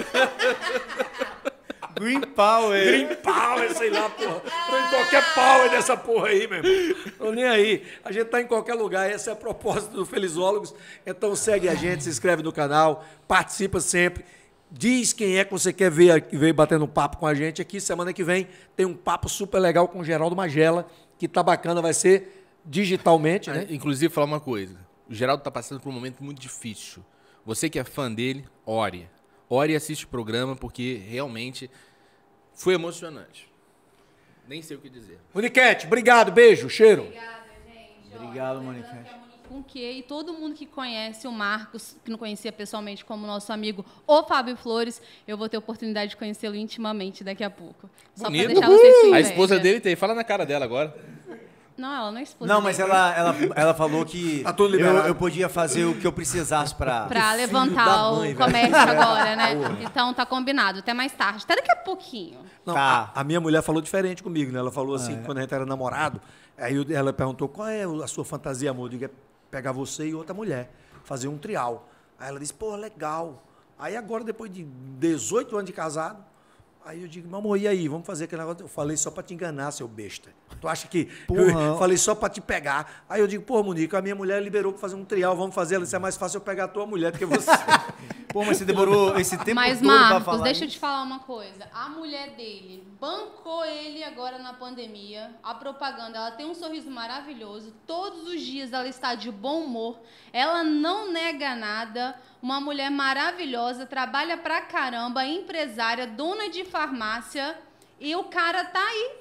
Green Power. Green Power, sei lá, porra. Tô em qualquer power dessa porra aí, meu irmão. Tô nem aí. A gente tá em qualquer lugar. Essa é a proposta do Felizólogos. Então segue a gente, se inscreve no canal, participa sempre. Diz quem é que você quer ver, veio batendo papo com a gente aqui. Semana que vem tem um papo super legal com o Geraldo Magela, que tá bacana, vai ser digitalmente, né? Ah, inclusive, falar uma coisa. O Geraldo tá passando por um momento muito difícil. Você que é fã dele, ore. Ore e assiste o programa, porque realmente foi emocionante. Nem sei o que dizer. Moniquete, obrigado, beijo, cheiro. Obrigada, gente. Obrigado, Moniquete. É com que e todo mundo que conhece o Marcos, que não conhecia pessoalmente como nosso amigo, o Fábio Flores, eu vou ter a oportunidade de conhecê-lo intimamente daqui a pouco. Só Bonito. pra deixar vocês A esposa dele tem, fala na cara dela agora. Não, ela não é expôs. Não, mas ela, ela, ela falou que tá eu, eu podia fazer o que eu precisasse para Para levantar mãe, o comércio agora, né? Porra. Então tá combinado, até mais tarde, até daqui a pouquinho. Não, tá. a, a, minha mulher falou diferente comigo, né? Ela falou assim, é. quando a gente era namorado, aí ela perguntou qual é a sua fantasia, amor? Eu digo, é pegar você e outra mulher, fazer um trial. Aí ela disse, pô, legal. Aí agora, depois de 18 anos de casado, Aí eu digo, mamô, e aí, vamos fazer aquele negócio. Eu falei só para te enganar, seu besta. Tu acha que. Eu falei só para te pegar. Aí eu digo, pô, Monique, a minha mulher liberou para fazer um trial, vamos fazer. Ela disse, é mais fácil eu pegar a tua mulher do que você. Pô, mas você demorou esse tempo mas, todo Marcos, pra falar. Mas, Marcos, deixa eu te falar uma coisa. A mulher dele bancou ele agora na pandemia. A propaganda, ela tem um sorriso maravilhoso. Todos os dias ela está de bom humor. Ela não nega nada. Uma mulher maravilhosa, trabalha pra caramba, empresária, dona de farmácia. E o cara tá aí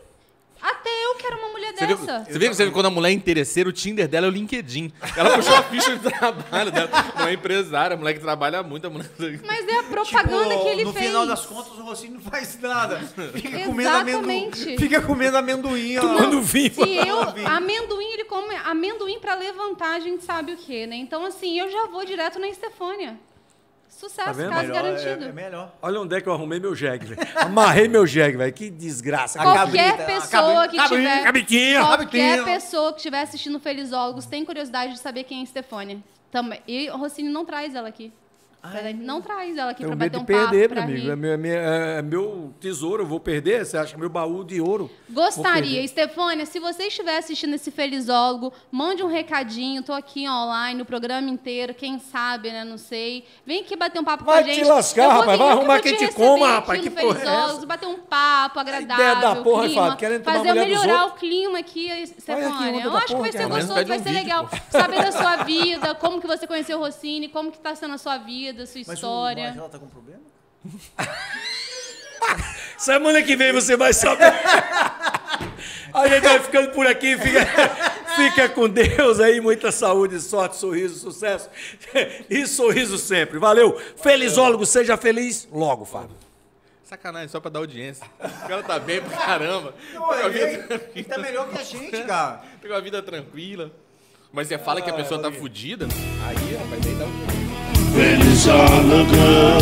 até eu quero uma mulher você dessa. Viu, você viu, você viu quando a mulher é interesseira, o Tinder dela é o LinkedIn. Ela puxou a ficha de trabalho dela. Não empresária, a mulher que trabalha muito. mulher... Mas é a propaganda tipo, que ele no fez. No final das contas, o Rocinho não faz nada. Fica comendo amendoim. Fica comendo amendoim. Tomando vinho. Se eu, amendoim, ele come amendoim para levantar a gente sabe o quê, né? Então, assim, eu já vou direto na Estefânia. Sucesso, tá caso melhor, é, garantido. É, é, melhor. Olha onde é que eu arrumei meu jegue, velho. Amarrei meu jegue, velho. Que desgraça. Qualquer cabrita, pessoa que cabrita, tiver... Cabritinha, qualquer cabritinha. pessoa que estiver assistindo Felizólogos tem curiosidade de saber quem é Stefania. Também. E Rossini não traz ela aqui. Ah, é? não traz ela aqui para bater um papo perder, pra amigo. É meu, é, meu, é meu, tesouro, eu vou perder? Você acha que meu baú de ouro? Gostaria. Estefânia, se você estiver assistindo esse felizólogo, mande um recadinho. Estou aqui online, o programa inteiro, quem sabe, né? Não sei. Vem aqui bater um papo vai com a gente. Vai te lascar, rapaz. Vai arrumar quem te coma, rapaz. Que porra é Bater um papo agradável, a ideia da porra, clima. Fábio, querendo fazer melhorar o clima aqui, Estefânia. Tá eu acho que vai ser é, né? gostoso, vai ser legal. Saber da sua vida, como que você conheceu o Rossini, como que está sendo a sua vida da sua Mas história. Mas ela tá com problema? Semana que vem você vai saber. A gente vai ficando por aqui. Fica, fica com Deus aí. Muita saúde, sorte, sorriso, sucesso. E sorriso sempre. Valeu. Valeu. Felizólogo, seja feliz logo, Fábio. Sacanagem, só pra dar audiência. O cara tá bem pra caramba. Não, é ele, ele tá melhor que a gente, cara. Tem uma vida tranquila. Mas você fala ah, que a ah, pessoa tá fodida. aí ó, vai ter dar audiência. beni sağlıklı